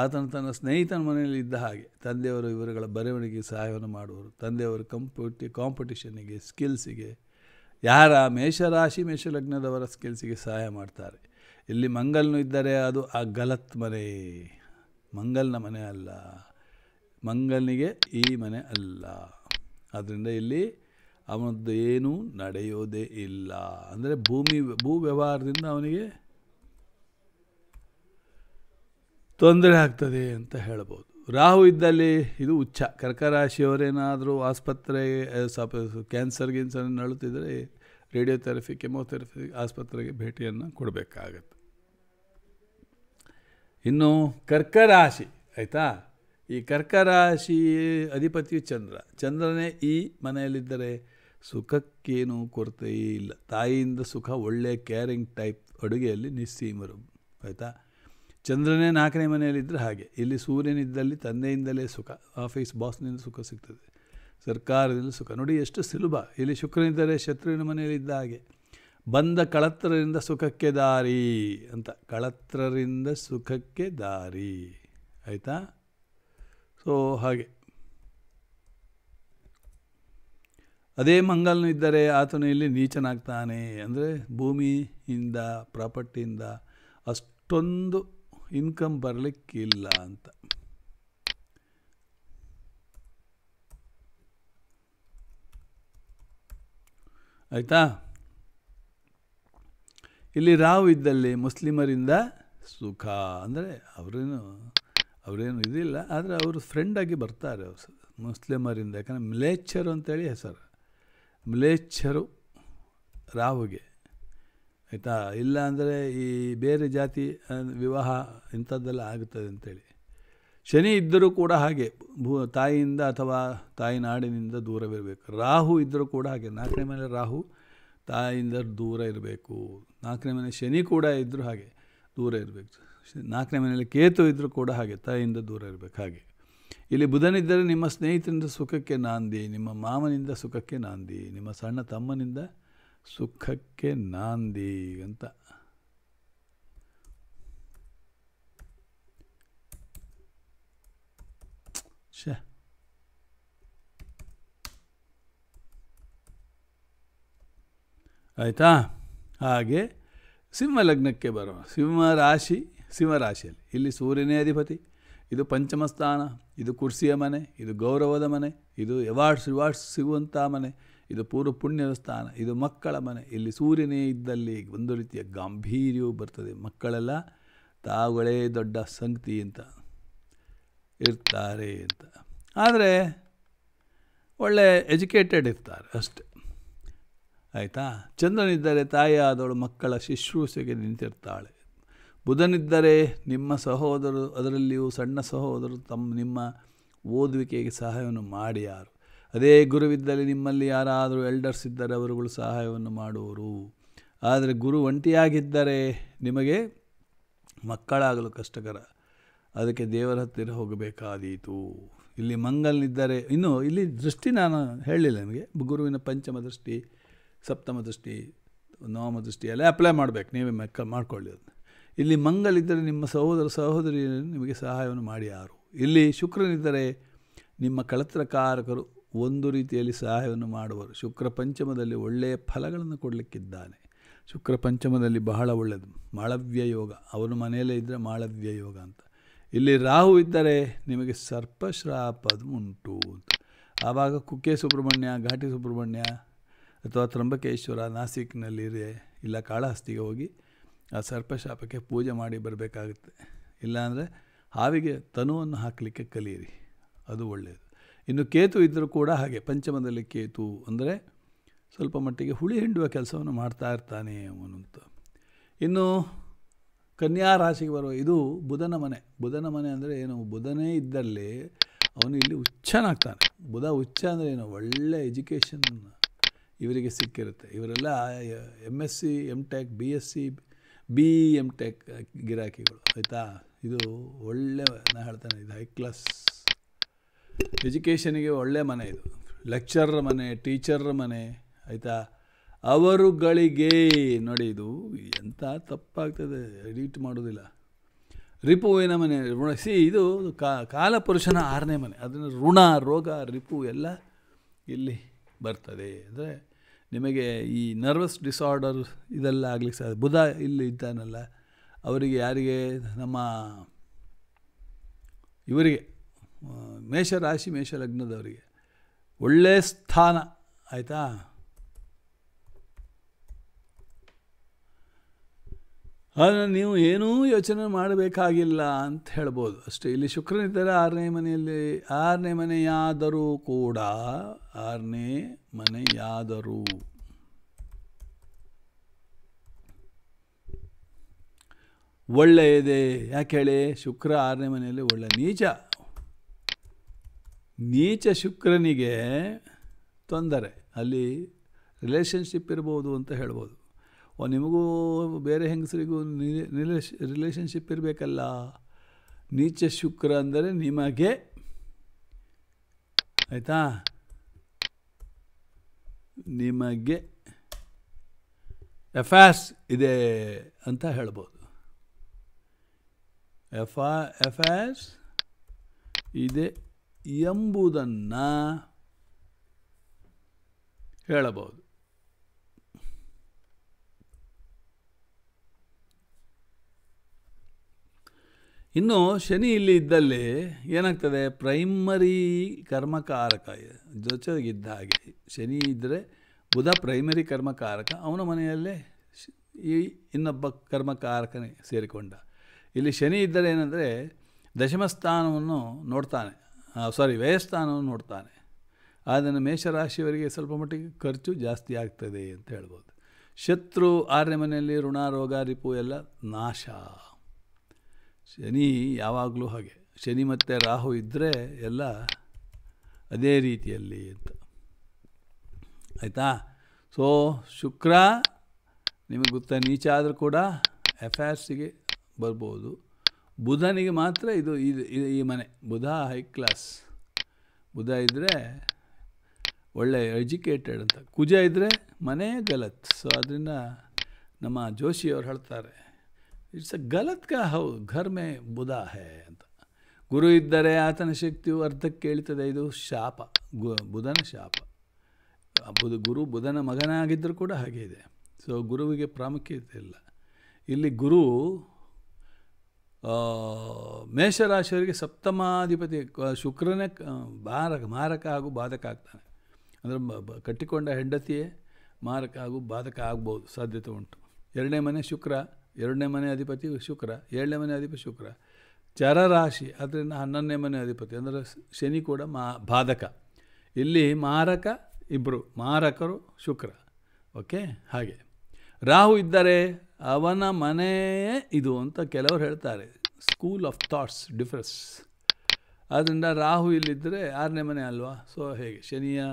[SPEAKER 1] ಆತನು ತನ್ನ ಸ್ನೇಹಿತನ ಮನೆಯಲ್ಲಿ ಇದ್ದ ಹಾಗೆ ತಂದೆಯವರು ಇವರುಗಳ ಬರವಣಿಗೆ ಸಹಾಯವನ್ನು ಮಾಡುವರು ತಂದೆಯವರು ಕಂಪ್ಯೂಟಿ ಕಾಂಪಿಟಿಷನಿಗೆ ಸ್ಕಿಲ್ಸಿಗೆ ಯಾರ ಮೇಷರಾಶಿ ಮೇಷಲಗ್ನದವರ ಸ್ಕಿಲ್ಸಿಗೆ ಸಹಾಯ ಮಾಡ್ತಾರೆ ಇಲ್ಲಿ ಮಂಗಲ್ನು ಇದ್ದರೆ ಅದು ಆ ಗಲತ್ ಮನೆ ಮಂಗಲ್ನ ಮನೆ ಅಲ್ಲ ಮಂಗಲ್ನಿಗೆ ಈ ಮನೆ ಅಲ್ಲ ಆದ್ದರಿಂದ ಇಲ್ಲಿ ಅವನದ್ದು ಏನೂ ನಡೆಯೋದೇ ಇಲ್ಲ ಅಂದರೆ ಭೂಮಿ ಭೂ ವ್ಯವಹಾರದಿಂದ ಅವನಿಗೆ ತೊಂದರೆ ಆಗ್ತದೆ ಅಂತ ಹೇಳ್ಬೋದು ರಾಹು ಇದ್ದಲ್ಲಿ ಇದು ಉಚ್ಚ ಕರ್ಕರಾಶಿಯವರೇನಾದರೂ ಆಸ್ಪತ್ರೆ ಕ್ಯಾನ್ಸರ್ ಗಿನ್ಸರ್ ನಳುತ್ತಿದ್ದರೆ ರೇಡಿಯೋಥೆರಪಿ ಕೆಮೋಥೆರಫಿ ಆಸ್ಪತ್ರೆಗೆ ಭೇಟಿಯನ್ನು ಕೊಡಬೇಕಾಗತ್ತೆ ಇನ್ನು ಕರ್ಕರಾಶಿ ಆಯಿತಾ ಈ ಕರ್ಕರಾಶಿ ಅಧಿಪತಿಯು ಚಂದ್ರ ಚಂದ್ರನೇ ಈ ಮನೆಯಲ್ಲಿದ್ದರೆ ಸುಖಕ್ಕೇನು ಕೊರತೆ ಇಲ್ಲ ತಾಯಿಯಿಂದ ಸುಖ ಒಳ್ಳೆಯ ಕೇರಿಂಗ್ ಟೈಪ್ ಅಡುಗೆಯಲ್ಲಿ ನಿಸ್ಸೀಮರು ಆಯಿತಾ ಚಂದ್ರನೇ ನಾಲ್ಕನೇ ಮನೆಯಲ್ಲಿದ್ದರೆ ಹಾಗೆ ಇಲ್ಲಿ ಸೂರ್ಯನಿದ್ದಲ್ಲಿ ತಂದೆಯಿಂದಲೇ ಸುಖ ಆಫೀಸ್ ಬಾಸ್ನಿಂದ ಸುಖ ಸಿಗ್ತದೆ ಸರ್ಕಾರದಿಂದ ಸುಖ ನೋಡಿ ಎಷ್ಟು ಸುಲಭ ಇಲ್ಲಿ ಶುಕ್ರನಿದ್ದರೆ ಶತ್ರುವಿನ ಮನೆಯಲ್ಲಿದ್ದ ಹಾಗೆ ಬಂದ ಕಳತ್ರರಿಂದ ಸುಖಕ್ಕೆ ದಾರಿ ಅಂತ ಕಳತ್ರರಿಂದ ಸುಖಕ್ಕೆ ದಾರಿ ಆಯಿತಾ ಸೊ ಹಾಗೆ ಅದೇ ಮಂಗಲ್ನು ಇದ್ದರೆ ಆತನು ಇಲ್ಲಿ ನೀಚನಾಗ್ತಾನೆ ಅಂದರೆ ಭೂಮಿಯಿಂದ ಪ್ರಾಪರ್ಟಿಯಿಂದ ಅಷ್ಟೊಂದು ಇನ್ಕಮ್ ಬರಲಿಕ್ಕಿಲ್ಲ ಅಂತ ಆಯಿತಾ ಇಲ್ಲಿ ರಾವ್ ಇದ್ದಲ್ಲಿ ಮುಸ್ಲಿಮರಿಂದ ಸುಖ ಅಂದರೆ ಅವರೇನು ಅವರೇನು ಇದಿಲ್ಲ ಆದರೆ ಅವರು ಫ್ರೆಂಡಾಗಿ ಬರ್ತಾರೆ ಅವರು ಮುಸ್ಲಿಮರಿಂದ ಯಾಕಂದರೆ ಮಿಲೇಚ್ಛರು ಅಂತೇಳಿ ಹೆಸರು ಮಿಲೇಚ್ಛರು ರಾವ್ಗೆ ಆಯಿತಾ ಇಲ್ಲ ಅಂದರೆ ಈ ಬೇರೆ ಜಾತಿ ವಿವಾಹ ಇಂಥದ್ದೆಲ್ಲ ಆಗುತ್ತದೆ ಅಂತೇಳಿ ಶನಿ ಇದ್ದರೂ ಕೂಡ ಹಾಗೆ ಭೂ ತಾಯಿಯಿಂದ ಅಥವಾ ತಾಯಿ ನಾಡಿನಿಂದ ದೂರವಿರಬೇಕು ರಾಹು ಇದ್ದರೂ ಕೂಡ ಹಾಗೆ ನಾಲ್ಕನೇ ಮೇಲೆ ರಾಹು ತಾಯಿಯಿಂದ ದೂರ ಇರಬೇಕು ನಾಲ್ಕನೇ ಮನೆ ಶನಿ ಕೂಡ ಇದ್ದರೂ ಹಾಗೆ ದೂರ ಇರಬೇಕು ನಾಲ್ಕನೇ ಮನೆಯಲ್ಲಿ ಕೇತು ಇದ್ದರೂ ಕೂಡ ಹಾಗೆ ತಾಯಿಯಿಂದ ದೂರ ಇರಬೇಕು ಹಾಗೆ ಇಲ್ಲಿ ಬುಧನಿದ್ದರೆ ನಿಮ್ಮ ಸ್ನೇಹಿತರಿಂದ ಸುಖಕ್ಕೆ ನಾಂದಿ ನಿಮ್ಮ ಮಾಮನಿಂದ ಸುಖಕ್ಕೆ ನಾಂದಿ ನಿಮ್ಮ ಸಣ್ಣ ತಮ್ಮನಿಂದ ಸುಖಕ್ಕೆ ನಾಂದಿ ಅಂತ ಆಯಿತಾ ಹಾಗೆ ಸಿಂಹ ಲಗ್ನಕ್ಕೆ ಬರೋಣ ಸಿಂಹ ಸಿಂಹರಾಶಿಯಲ್ಲಿ ಇಲ್ಲಿ ಸೂರ್ಯನೇ ಅಧಿಪತಿ ಇದು ಪಂಚಮ ಸ್ಥಾನ ಇದು ಕುರ್ಸಿಯ ಮನೆ ಇದು ಗೌರವದ ಮನೆ ಇದು ಎವಾರ್ಡ್ಸ್ ರಿವಾರ್ಡ್ಸ್ ಸಿಗುವಂಥ ಮನೆ ಇದು ಪೂರ್ವ ಪುಣ್ಯದ ಸ್ಥಾನ ಇದು ಮಕ್ಕಳ ಮನೆ ಇಲ್ಲಿ ಸೂರ್ಯನೇ ಇದ್ದಲ್ಲಿ ಒಂದು ರೀತಿಯ ಗಾಂಭೀರ್ಯವು ಬರ್ತದೆ ಮಕ್ಕಳೆಲ್ಲ ತಾವುಗಳೇ ದೊಡ್ಡ ಸಂಗತಿ ಅಂತ ಇರ್ತಾರೆ ಅಂತ ಆದರೆ ಒಳ್ಳೆ ಎಜುಕೇಟೆಡ್ ಇರ್ತಾರೆ ಅಷ್ಟೆ ಆಯಿತಾ ಚಂದ್ರನಿದ್ದರೆ ಆದವಳು ಮಕ್ಕಳ ಶುಶ್ರೂಷೆಗೆ ನಿಂತಿರ್ತಾಳೆ ಬುಧನಿದ್ದರೆ ನಿಮ್ಮ ಸಹೋದರರು ಅದರಲ್ಲಿಯೂ ಸಣ್ಣ ಸಹೋದರರು ತಮ್ಮ ನಿಮ್ಮ ಓದುವಿಕೆಗೆ ಸಹಾಯವನ್ನು ಮಾಡಿಯಾರು ಅದೇ ಗುರುವಿದ್ದಲ್ಲಿ ನಿಮ್ಮಲ್ಲಿ ಯಾರಾದರೂ ಎಲ್ಡರ್ಸ್ ಇದ್ದರೆ ಅವರುಗಳು ಸಹಾಯವನ್ನು ಮಾಡುವರು ಆದರೆ ಗುರು ಒಂಟಿಯಾಗಿದ್ದರೆ ನಿಮಗೆ ಮಕ್ಕಳಾಗಲು ಕಷ್ಟಕರ ಅದಕ್ಕೆ ದೇವರ ಹತ್ತಿರ ಹೋಗಬೇಕಾದೀತು ಇಲ್ಲಿ ಮಂಗಲ್ನಿದ್ದರೆ ಇನ್ನು ಇಲ್ಲಿ ದೃಷ್ಟಿ ನಾನು ಹೇಳಲಿಲ್ಲ ನಿಮಗೆ ಗುರುವಿನ ಪಂಚಮ ದೃಷ್ಟಿ ಸಪ್ತಮ ದೃಷ್ಟಿ ನವಮ ದೃಷ್ಟಿ ಅಪ್ಲೈ ಮಾಡಬೇಕು ನೀವೇ ಮೆಕ್ಕ ಮಾಡ್ಕೊಳ್ಳಿ ಅದನ್ನು ಇಲ್ಲಿ ಮಂಗಲಿದ್ದರೆ ನಿಮ್ಮ ಸಹೋದರ ಸಹೋದರಿ ನಿಮಗೆ ಸಹಾಯವನ್ನು ಮಾಡಿ ಯಾರು ಇಲ್ಲಿ ಶುಕ್ರನಿದ್ದರೆ ನಿಮ್ಮ ಕಳತ್ರಕಾರಕರು ಒಂದು ರೀತಿಯಲ್ಲಿ ಸಹಾಯವನ್ನು ಮಾಡುವರು ಶುಕ್ರ ಪಂಚಮದಲ್ಲಿ ಒಳ್ಳೆಯ ಫಲಗಳನ್ನು ಕೊಡಲಿಕ್ಕಿದ್ದಾನೆ ಶುಕ್ರ ಪಂಚಮದಲ್ಲಿ ಬಹಳ ಒಳ್ಳೆಯದು ಮಾಳವ್ಯ ಯೋಗ ಅವನು ಮನೆಯಲ್ಲೇ ಇದ್ದರೆ ಮಾಳವ್ಯ ಯೋಗ ಅಂತ ಇಲ್ಲಿ ರಾಹು ಇದ್ದರೆ ನಿಮಗೆ ಸರ್ಪಶ್ರಾಪದು ಉಂಟು ಅಂತ ಆವಾಗ ಕುಕ್ಕೆ ಸುಬ್ರಹ್ಮಣ್ಯ ಘಾಟಿ ಸುಬ್ರಹ್ಮಣ್ಯ ಅಥವಾ ತ್ರಂಬಕೇಶ್ವರ ನಾಸಿಕ್ನಲ್ಲಿ ಇಲ್ಲ ಕಾಳಹಸ್ತಿಗೆ ಹೋಗಿ ಆ ಸರ್ಪಶಾಪಕ್ಕೆ ಪೂಜೆ ಮಾಡಿ ಬರಬೇಕಾಗುತ್ತೆ ಇಲ್ಲಾಂದರೆ ಹಾವಿಗೆ ತನುವನ್ನು ಹಾಕಲಿಕ್ಕೆ ಕಲಿಯಿರಿ ಅದು ಒಳ್ಳೆಯದು ಇನ್ನು ಕೇತು ಇದ್ದರೂ ಕೂಡ ಹಾಗೆ ಪಂಚಮದಲ್ಲಿ ಕೇತು ಅಂದರೆ ಸ್ವಲ್ಪ ಮಟ್ಟಿಗೆ ಹುಳಿ ಹಿಂಡುವ ಕೆಲಸವನ್ನು ಮಾಡ್ತಾ ಇರ್ತಾನೆ ಅವನಂತ ಇನ್ನು ಕನ್ಯಾ ರಾಶಿಗೆ ಬರುವ ಇದು ಬುಧನ ಮನೆ ಬುಧನ ಮನೆ ಅಂದರೆ ಏನು ಬುಧನೇ ಇದ್ದಲ್ಲಿ ಅವನು ಇಲ್ಲಿ ಹುಚ್ಚನಾಗ್ತಾನೆ ಬುಧ ಹುಚ್ಚ ಅಂದರೆ ಏನು ಒಳ್ಳೆ ಎಜುಕೇಷನ್ ಇವರಿಗೆ ಸಿಕ್ಕಿರುತ್ತೆ ಇವರೆಲ್ಲ M S C M tech B S C B M tech ಗಿರಾಕಿಗಳು ಆಯಿತಾ ಇದು ಒಳ್ಳೆ ನಾನು ಹೇಳ್ತಾನೆ ಇದು ಹೈ ಕ್ಲಾಸ್ ಎಜುಕೇಷನಿಗೆ ಒಳ್ಳೆ ಮನೆ ಇದು ಲೆಕ್ಚರ್ರ ಮನೆ ಟೀಚರ್ರ ಮನೆ ಆಯಿತಾ ಅವರುಗಳಿಗೆ ನೋಡಿ ಇದು ಎಂಥ ತಪ್ಪಾಗ್ತದೆ ಎಡಿಟ್ ಮಾಡೋದಿಲ್ಲ ರಿಪುವಿನ ಮನೆ ಋಣ ಸಿ ಇದು ಕಾ ಕಾಲಪುರುಷನ ಆರನೇ ಮನೆ ಅದನ್ನು ಋಣ ರೋಗ ರಿಪು ಎಲ್ಲ ಇಲ್ಲಿ ಬರ್ತದೆ ಅಂದರೆ ನಿಮಗೆ ಈ ನರ್ವಸ್ ಡಿಸಾರ್ಡರ್ ಇದೆಲ್ಲ ಆಗಲಿಕ್ಕೆ ಸಾಧ್ಯ ಬುಧ ಇಲ್ಲಿ ಇದ್ದಾನಲ್ಲ ಅವರಿಗೆ ಯಾರಿಗೆ ನಮ್ಮ ಇವರಿಗೆ ಮೇಷರಾಶಿ ಮೇಷಲಗ್ನದವರಿಗೆ ಒಳ್ಳೆಯ ಸ್ಥಾನ ಆಯಿತಾ ಆದರೆ ನೀವು ಏನೂ ಯೋಚನೆ ಮಾಡಬೇಕಾಗಿಲ್ಲ ಅಂತ ಹೇಳ್ಬೋದು ಅಷ್ಟೇ ಇಲ್ಲಿ ಶುಕ್ರನಿದ್ದಾರೆ ಆರನೇ ಮನೆಯಲ್ಲಿ ಆರನೇ ಮನೆಯಾದರೂ ಕೂಡ ಆರನೇ ಮನೆಯಾದರೂ ಒಳ್ಳೆಯದೇ ಯಾಕೆ ಹೇಳಿ ಶುಕ್ರ ಆರನೇ ಮನೆಯಲ್ಲಿ ಒಳ್ಳೆ ನೀಚ ನೀಚ ಶುಕ್ರನಿಗೆ ತೊಂದರೆ ಅಲ್ಲಿ ರಿಲೇಷನ್ಶಿಪ್ ಇರ್ಬೋದು ಅಂತ ಹೇಳ್ಬೋದು ನಿಮಗೂ ಬೇರೆ ಹೆಂಗಸರಿಗೂ ರಿಲೇಶ್ ರಿಲೇಷನ್ಶಿಪ್ ಇರಬೇಕಲ್ಲ ನೀಚ ಶುಕ್ರ ಅಂದರೆ ನಿಮಗೆ ಆಯಿತಾ ನಿಮಗೆ ಎಫ್ಯಾಸ್ ಇದೆ ಅಂತ ಹೇಳ್ಬೋದು ಎಫಾ ಎಫ್ಯಾಸ್ ಇದೆ ಎಂಬುದನ್ನು ಹೇಳಬಹುದು ಇನ್ನು ಶನಿ ಇಲ್ಲಿ ಇದ್ದಲ್ಲಿ ಏನಾಗ್ತದೆ ಪ್ರೈಮರಿ ಕರ್ಮಕಾರಕ ಜೊತೆಗಿದ್ದ ಹಾಗೆ ಶನಿ ಇದ್ದರೆ ಬುಧ ಪ್ರೈಮರಿ ಕರ್ಮಕಾರಕ ಅವನ ಮನೆಯಲ್ಲೇ ಈ ಇನ್ನೊಬ್ಬ ಕರ್ಮಕಾರಕನೇ ಸೇರಿಕೊಂಡ ಇಲ್ಲಿ ಶನಿ ಇದ್ದರೆ ಏನಂದರೆ ದಶಮಸ್ಥಾನವನ್ನು ನೋಡ್ತಾನೆ ಸಾರಿ ವ್ಯಯಸ್ಥಾನವನ್ನು ನೋಡ್ತಾನೆ ಅದನ್ನು ಮೇಷರಾಶಿಯವರಿಗೆ ಸ್ವಲ್ಪ ಮಟ್ಟಿಗೆ ಖರ್ಚು ಜಾಸ್ತಿ ಆಗ್ತದೆ ಅಂತ ಹೇಳ್ಬೋದು ಶತ್ರು ಆರನೇ ಮನೆಯಲ್ಲಿ ಋಣ ರೋಗ ರಿಪು ಎಲ್ಲ ನಾಶ ಶನಿ ಯಾವಾಗಲೂ ಹಾಗೆ ಶನಿ ಮತ್ತು ರಾಹು ಇದ್ದರೆ ಎಲ್ಲ ಅದೇ ರೀತಿಯಲ್ಲಿ ಅಂತ ಆಯಿತಾ ಸೊ ಶುಕ್ರ ನಿಮಗೆ ಗೊತ್ತಾ ನೀಚ ಆದರೂ ಕೂಡ ಎಫ್ಯಾರ್ಸಿಗೆ ಬರ್ಬೋದು ಬುಧನಿಗೆ ಮಾತ್ರ ಇದು ಇದು ಈ ಮನೆ ಬುಧ ಹೈ ಕ್ಲಾಸ್ ಬುಧ ಇದ್ದರೆ ಒಳ್ಳೆ ಎಜುಕೇಟೆಡ್ ಅಂತ ಕುಜ ಇದ್ದರೆ ಮನೆ ಗಲತ್ ಸೊ ಅದರಿಂದ ನಮ್ಮ ಜೋಶಿಯವ್ರು ಹೇಳ್ತಾರೆ ಇಟ್ಸ್ ಅ ಗಲತ್ ಕಾ ಹೌ ಮೇ ಬುಧ ಹೇ ಅಂತ ಗುರು ಇದ್ದರೆ ಆತನ ಶಕ್ತಿಯು ಅರ್ಧಕ್ಕೆ ಕೇಳ್ತದೆ ಇದು ಶಾಪ ಗು ಬುಧನ ಶಾಪ ಬುಧ ಗುರು ಬುಧನ ಮಗನಾಗಿದ್ದರೂ ಕೂಡ ಹಾಗೆ ಇದೆ ಸೊ ಗುರುವಿಗೆ ಪ್ರಾಮುಖ್ಯತೆ ಇಲ್ಲ ಇಲ್ಲಿ ಗುರು ಮೇಷರಾಶಿಯವರಿಗೆ ಸಪ್ತಮಾಧಿಪತಿ ಶುಕ್ರನೇ ಮಾರಕ ಮಾರಕ ಹಾಗೂ ಬಾಧಕ ಆಗ್ತಾನೆ ಅಂದರೆ ಕಟ್ಟಿಕೊಂಡ ಹೆಂಡತಿಯೇ ಮಾರಕ ಹಾಗೂ ಬಾಧಕ ಆಗ್ಬೋದು ಸಾಧ್ಯತೆ ಉಂಟು ಎರಡನೇ ಮನೆ ಶುಕ್ರ ಎರಡನೇ ಮನೆ ಅಧಿಪತಿ ಶುಕ್ರ ಏಳನೇ ಮನೆ ಅಧಿಪತಿ ಶುಕ್ರ ಚರರಾಶಿ ಅದರಿಂದ ಹನ್ನೊಂದನೇ ಮನೆ ಅಧಿಪತಿ ಅಂದರೆ ಶನಿ ಕೂಡ ಮಾ ಬಾಧಕ ಇಲ್ಲಿ ಮಾರಕ ಇಬ್ಬರು ಮಾರಕರು ಶುಕ್ರ ಓಕೆ ಹಾಗೆ ರಾಹು ಇದ್ದರೆ ಅವನ ಮನೆಯೇ ಇದು ಅಂತ ಕೆಲವರು ಹೇಳ್ತಾರೆ ಸ್ಕೂಲ್ ಆಫ್ ಥಾಟ್ಸ್ ಡಿಫ್ರೆನ್ಸ್ ಆದ್ದರಿಂದ ರಾಹು ಇಲ್ಲಿದ್ದರೆ ಆರನೇ ಮನೆ ಅಲ್ವಾ ಸೊ ಹೇಗೆ ಶನಿಯ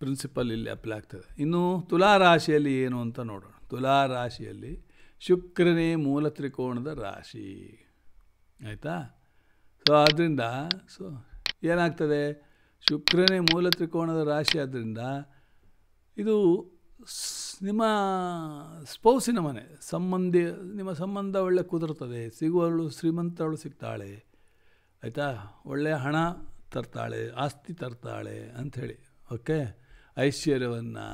[SPEAKER 1] ಪ್ರಿನ್ಸಿಪಲ್ ಇಲ್ಲಿ ಅಪ್ಲೈ ಆಗ್ತದೆ ಇನ್ನು ತುಲಾರಾಶಿಯಲ್ಲಿ ಏನು ಅಂತ ನೋಡೋಣ ತುಲಾರಾಶಿಯಲ್ಲಿ ಶುಕ್ರನೇ ಮೂಲ ತ್ರಿಕೋಣದ ರಾಶಿ ಆಯಿತಾ ಸೊ ಆದ್ದರಿಂದ ಸೊ ಏನಾಗ್ತದೆ ಶುಕ್ರನೇ ಮೂಲ ತ್ರಿಕೋಣದ ರಾಶಿ ಆದ್ದರಿಂದ ಇದು ನಿಮ್ಮ ಸ್ಪೌಸಿನ ಮನೆ ಸಂಬಂಧಿ ನಿಮ್ಮ ಸಂಬಂಧ ಒಳ್ಳೆ ಕುದುರ್ತದೆ ಸಿಗುವವಳು ಶ್ರೀಮಂತವಳು ಸಿಗ್ತಾಳೆ ಆಯಿತಾ ಒಳ್ಳೆಯ ಹಣ ತರ್ತಾಳೆ ಆಸ್ತಿ ತರ್ತಾಳೆ ಅಂಥೇಳಿ ಓಕೆ ಐಶ್ವರ್ಯವನ್ನು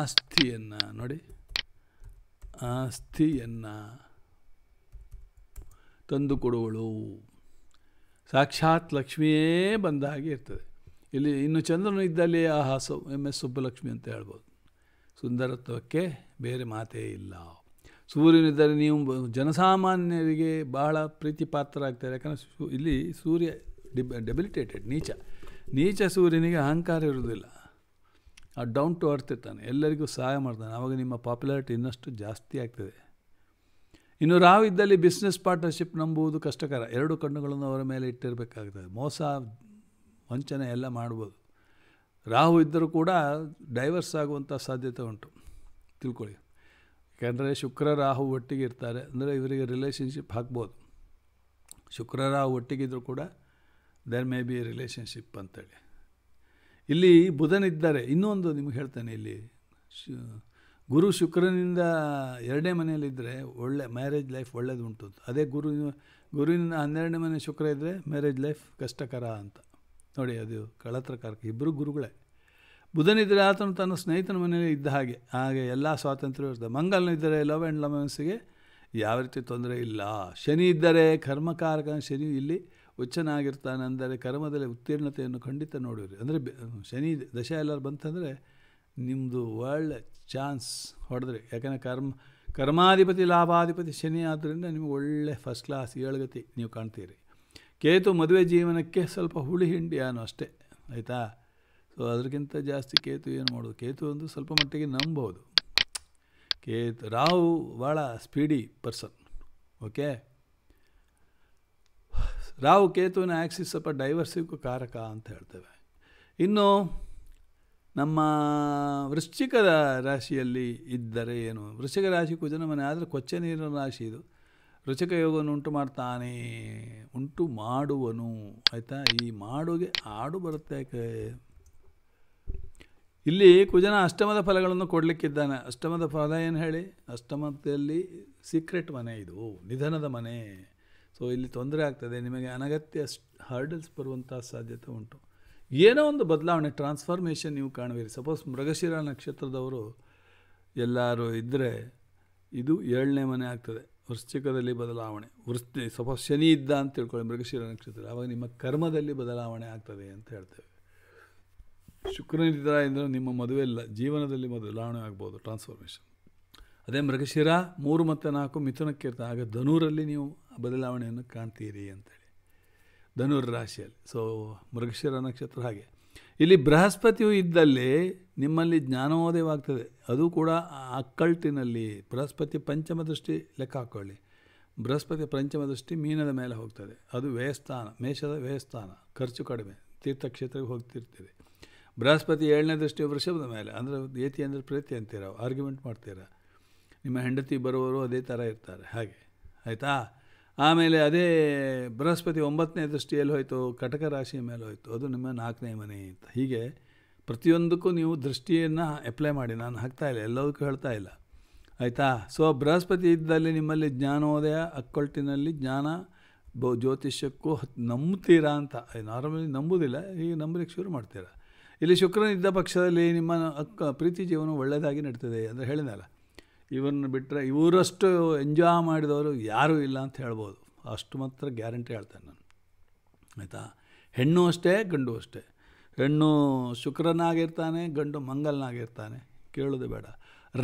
[SPEAKER 1] ಆಸ್ತಿಯನ್ನು ನೋಡಿ ಆಸ್ತಿಯನ್ನು ತಂದುಕೊಡುವಳು ಸಾಕ್ಷಾತ್ ಲಕ್ಷ್ಮಿಯೇ ಬಂದ ಹಾಗೆ ಇರ್ತದೆ ಇಲ್ಲಿ ಇನ್ನು ಚಂದ್ರನು ಇದ್ದಲ್ಲಿ ಆ ಹಾಸು ಎಮ್ ಎಸ್ ಸುಬ್ಬಲಕ್ಷ್ಮಿ ಅಂತ ಹೇಳ್ಬೋದು ಸುಂದರತ್ವಕ್ಕೆ ಬೇರೆ ಮಾತೇ ಇಲ್ಲ ಸೂರ್ಯನಿದ್ದರೆ ನೀವು ಜನಸಾಮಾನ್ಯರಿಗೆ ಬಹಳ ಪ್ರೀತಿ ಪಾತ್ರರಾಗ್ತಾರೆ ಯಾಕಂದರೆ ಇಲ್ಲಿ ಸೂರ್ಯ ಡಿಬ್ ಡೆಬಿಲಿಟೇಟೆಡ್ ನೀಚ ನೀಚ ಸೂರ್ಯನಿಗೆ ಅಹಂಕಾರ ಇರುವುದಿಲ್ಲ ಡೌನ್ ಟು ಅರ್ತ್ ಇರ್ತಾನೆ ಎಲ್ಲರಿಗೂ ಸಹಾಯ ಮಾಡ್ತಾನೆ ಆವಾಗ ನಿಮ್ಮ ಪಾಪ್ಯುಲಾರಿಟಿ ಇನ್ನಷ್ಟು ಜಾಸ್ತಿ ಆಗ್ತದೆ ಇನ್ನು ರಾವ್ ಇದ್ದಲ್ಲಿ ಬಿಸ್ನೆಸ್ ಪಾರ್ಟ್ನರ್ಶಿಪ್ ನಂಬುವುದು ಕಷ್ಟಕರ ಎರಡು ಕಣ್ಣುಗಳನ್ನು ಅವರ ಮೇಲೆ ಇಟ್ಟಿರಬೇಕಾಗ್ತದೆ ಮೋಸ ವಂಚನೆ ಎಲ್ಲ ಮಾಡ್ಬೋದು ರಾಹು ಇದ್ದರೂ ಕೂಡ ಡೈವರ್ಸ್ ಆಗುವಂಥ ಸಾಧ್ಯತೆ ಉಂಟು ತಿಳ್ಕೊಳ್ಳಿ ಯಾಕೆಂದರೆ ಶುಕ್ರ ರಾಹು ಒಟ್ಟಿಗೆ ಇರ್ತಾರೆ ಅಂದರೆ ಇವರಿಗೆ ರಿಲೇಷನ್ಶಿಪ್ ಹಾಕ್ಬೋದು ಶುಕ್ರ ರಾಹು ಒಟ್ಟಿಗಿದ್ದರೂ ಕೂಡ there may be relationship relationship ಅಂತೇಳಿ ಇಲ್ಲಿ ಬುಧನಿದ್ದಾರೆ ಇನ್ನೊಂದು ನಿಮ್ಗೆ ಹೇಳ್ತಾನೆ ಇಲ್ಲಿ ಗುರು ಶುಕ್ರನಿಂದ ಎರಡನೇ ಮನೆಯಲ್ಲಿದ್ದರೆ ಒಳ್ಳೆ ಮ್ಯಾರೇಜ್ ಲೈಫ್ ಒಳ್ಳೇದು ಉಂಟು ಅದೇ ಗುರು ಗುರುವಿನಿಂದ ಹನ್ನೆರಡನೇ ಮನೆ ಶುಕ್ರ ಇದ್ದರೆ ಮ್ಯಾರೇಜ್ ಲೈಫ್ ಕಷ್ಟಕರ ಅಂತ ನೋಡಿ ಅದು ಕಳತ್ರಕಾರಕ ಇಬ್ಬರು ಗುರುಗಳೇ ಬುಧನಿದ್ದರೆ ಆತನು ತನ್ನ ಸ್ನೇಹಿತನ ಮನೆಯಲ್ಲಿ ಇದ್ದ ಹಾಗೆ ಹಾಗೆ ಎಲ್ಲ ಸ್ವಾತಂತ್ರ್ಯ ಇರ್ತದೆ ಮಂಗಲನಿದ್ದರೆ ಲವ್ ಆ್ಯಂಡ್ ಮನಸ್ಸಿಗೆ ಯಾವ ರೀತಿ ತೊಂದರೆ ಇಲ್ಲ ಶನಿ ಇದ್ದರೆ ಕರ್ಮಕಾರಕ ಶನಿ ಇಲ್ಲಿ ಅಂದರೆ ಕರ್ಮದಲ್ಲಿ ಉತ್ತೀರ್ಣತೆಯನ್ನು ಖಂಡಿತ ನೋಡಿರಿ ಅಂದರೆ ಶನಿ ದಶ ಎಲ್ಲರೂ ಬಂತಂದರೆ ನಿಮ್ಮದು ಒಳ್ಳೆ ಚಾನ್ಸ್ ಹೊಡೆದ್ರಿ ಯಾಕಂದರೆ ಕರ್ಮ ಕರ್ಮಾಧಿಪತಿ ಲಾಭಾಧಿಪತಿ ಶನಿ ಆದ್ದರಿಂದ ನಿಮಗೆ ಒಳ್ಳೆ ಫಸ್ಟ್ ಕ್ಲಾಸ್ ಏಳುಗತಿ ನೀವು ಕಾಣ್ತೀರಿ ಕೇತು ಮದುವೆ ಜೀವನಕ್ಕೆ ಸ್ವಲ್ಪ ಹುಳಿ ಹಿಂಡಿ ಅನ್ನೋ ಅಷ್ಟೇ ಆಯಿತಾ ಸೊ ಅದಕ್ಕಿಂತ ಜಾಸ್ತಿ ಕೇತು ಏನು ಮಾಡೋದು ಕೇತು ಅಂದರೆ ಸ್ವಲ್ಪ ಮಟ್ಟಿಗೆ ನಂಬೋದು ಕೇತು ರಾಹು ಭಾಳ ಸ್ಪೀಡಿ ಪರ್ಸನ್ ಓಕೆ ರಾಹು ಕೇತುವಿನ ಆ್ಯಕ್ಸಿಸ್ ಸ್ವಲ್ಪ ಡೈವರ್ಸಿವ್ಗೂ ಕಾರಕ ಅಂತ ಹೇಳ್ತೇವೆ ಇನ್ನು ನಮ್ಮ ವೃಶ್ಚಿಕದ ರಾಶಿಯಲ್ಲಿ ಇದ್ದರೆ ಏನು ವೃಶ್ಚಿಕ ರಾಶಿ ಕುಜನ ಮನೆ ಆದರೆ ಕೊಚ್ಚೆ ನೀರಿನ ರಾಶಿ ಇದು ವೃಶ್ಚಿಕ ಯೋಗವನ್ನು ಉಂಟು ಮಾಡ್ತಾನೆ ಉಂಟು ಮಾಡುವನು ಆಯಿತಾ ಈ ಮಾಡುಗೆ ಆಡು ಬರುತ್ತೆ ಇಲ್ಲಿ ಕುಜನ ಅಷ್ಟಮದ ಫಲಗಳನ್ನು ಕೊಡಲಿಕ್ಕಿದ್ದಾನೆ ಅಷ್ಟಮದ ಫಲ ಏನು ಹೇಳಿ ಅಷ್ಟಮದಲ್ಲಿ ಸೀಕ್ರೆಟ್ ಮನೆ ಇದು ನಿಧನದ ಮನೆ ಸೊ ಇಲ್ಲಿ ತೊಂದರೆ ಆಗ್ತದೆ ನಿಮಗೆ ಅನಗತ್ಯ ಹರ್ಡಲ್ಸ್ ಬರುವಂಥ ಸಾಧ್ಯತೆ ಉಂಟು ಏನೋ ಒಂದು ಬದಲಾವಣೆ ಟ್ರಾನ್ಸ್ಫಾರ್ಮೇಷನ್ ನೀವು ಕಾಣುವಿರಿ ಸಪೋಸ್ ಮೃಗಶಿರ ನಕ್ಷತ್ರದವರು ಎಲ್ಲರೂ ಇದ್ದರೆ ಇದು ಏಳನೇ ಮನೆ ಆಗ್ತದೆ ವೃಶ್ಚಿಕದಲ್ಲಿ ಬದಲಾವಣೆ ವೃತ್ತಿ ಸಪೋಸ್ ಶನಿ ಇದ್ದ ಅಂತ ತಿಳ್ಕೊಳ್ಳಿ ಮೃಗಶಿರ ನಕ್ಷತ್ರ ಆವಾಗ ನಿಮ್ಮ ಕರ್ಮದಲ್ಲಿ ಬದಲಾವಣೆ ಆಗ್ತದೆ ಅಂತ ಹೇಳ್ತೇವೆ ಶುಕ್ರನಿದ್ದ ಎಂದರೆ ನಿಮ್ಮ ಮದುವೆ ಇಲ್ಲ ಜೀವನದಲ್ಲಿ ಬದಲಾವಣೆ ಆಗ್ಬೋದು ಟ್ರಾನ್ಸ್ಫಾರ್ಮೇಷನ್ ಅದೇ ಮೃಗಶಿರ ಮೂರು ಮತ್ತು ನಾಲ್ಕು ಮಿಥುನಕ್ಕೆ ಇರ್ತದೆ ಆಗ ಧನುರಲ್ಲಿ ನೀವು ಬದಲಾವಣೆಯನ್ನು ಕಾಣ್ತೀರಿ ಅಂತೇಳಿ ಧನುರ್ ರಾಶಿಯಲ್ಲಿ ಸೊ ಮೃಗಶಿರ ನಕ್ಷತ್ರ ಹಾಗೆ ಇಲ್ಲಿ ಬೃಹಸ್ಪತಿಯು ಇದ್ದಲ್ಲಿ ನಿಮ್ಮಲ್ಲಿ ಜ್ಞಾನೋದಯವಾಗ್ತದೆ ಅದು ಕೂಡ ಅಕ್ಕಳ್ಟಿನಲ್ಲಿ ಬೃಹಸ್ಪತಿ ಪಂಚಮ ದೃಷ್ಟಿ ಲೆಕ್ಕ ಹಾಕ್ಕೊಳ್ಳಿ ಬೃಹಸ್ಪತಿ ಪಂಚಮ ದೃಷ್ಟಿ ಮೀನದ ಮೇಲೆ ಹೋಗ್ತದೆ ಅದು ವ್ಯಯಸ್ಥಾನ ಮೇಷದ ವ್ಯಯಸ್ಥಾನ ಖರ್ಚು ಕಡಿಮೆ ತೀರ್ಥಕ್ಷೇತ್ರಕ್ಕೆ ಹೋಗ್ತಿರ್ತೀರಿ ಬೃಹಸ್ಪತಿ ಏಳನೇ ದೃಷ್ಟಿ ವೃಷಭದ ಮೇಲೆ ಅಂದರೆ ಏತಿ ಅಂದರೆ ಪ್ರೀತಿ ಅಂತೀರ ಆರ್ಗ್ಯುಮೆಂಟ್ ಮಾಡ್ತೀರಾ ನಿಮ್ಮ ಹೆಂಡತಿ ಬರುವವರು ಅದೇ ಥರ ಇರ್ತಾರೆ ಹಾಗೆ ಆಯಿತಾ ಆಮೇಲೆ ಅದೇ ಬೃಹಸ್ಪತಿ ಒಂಬತ್ತನೇ ದೃಷ್ಟಿಯಲ್ಲಿ ಹೋಯಿತು ಕಟಕ ರಾಶಿಯ ಮೇಲೆ ಹೋಯಿತು ಅದು ನಿಮ್ಮ ನಾಲ್ಕನೇ ಮನೆ ಅಂತ ಹೀಗೆ ಪ್ರತಿಯೊಂದಕ್ಕೂ ನೀವು ದೃಷ್ಟಿಯನ್ನು ಅಪ್ಲೈ ಮಾಡಿ ನಾನು ಹಾಕ್ತಾ ಇಲ್ಲ ಎಲ್ಲದಕ್ಕೂ ಹೇಳ್ತಾ ಇಲ್ಲ ಆಯಿತಾ ಸೊ ಬೃಹಸ್ಪತಿ ಇದ್ದಲ್ಲಿ ನಿಮ್ಮಲ್ಲಿ ಜ್ಞಾನೋದಯ ಅಕ್ಕೊಟ್ಟಿನಲ್ಲಿ ಜ್ಞಾನ ಬ ಜ್ಯೋತಿಷ್ಯಕ್ಕೂ ನಂಬ್ತೀರಾ ಅಂತ ನಾರ್ಮಲಿ ನಂಬುವುದಿಲ್ಲ ಹೀಗೆ ನಂಬಲಿಕ್ಕೆ ಶುರು ಮಾಡ್ತೀರಾ ಇಲ್ಲಿ ಶುಕ್ರನಿದ್ದ ಪಕ್ಷದಲ್ಲಿ ನಿಮ್ಮ ಅಕ್ಕ ಪ್ರೀತಿ ಜೀವನ ಒಳ್ಳೆಯದಾಗಿ ನಡೀತದೆ ಅಂದರೆ ಹೇಳಿದಲ್ಲ ಇವನ್ನ ಬಿಟ್ಟರೆ ಇವರಷ್ಟು ಎಂಜಾಯ್ ಮಾಡಿದವರು ಯಾರೂ ಇಲ್ಲ ಅಂತ ಹೇಳ್ಬೋದು ಅಷ್ಟು ಮಾತ್ರ ಗ್ಯಾರಂಟಿ ಹೇಳ್ತೇನೆ ನಾನು ಆಯಿತಾ ಹೆಣ್ಣು ಅಷ್ಟೇ ಗಂಡು ಅಷ್ಟೇ ಹೆಣ್ಣು ಶುಕ್ರನಾಗಿರ್ತಾನೆ ಗಂಡು ಮಂಗಲ್ನಾಗಿರ್ತಾನೆ ಕೇಳೋದು ಬೇಡ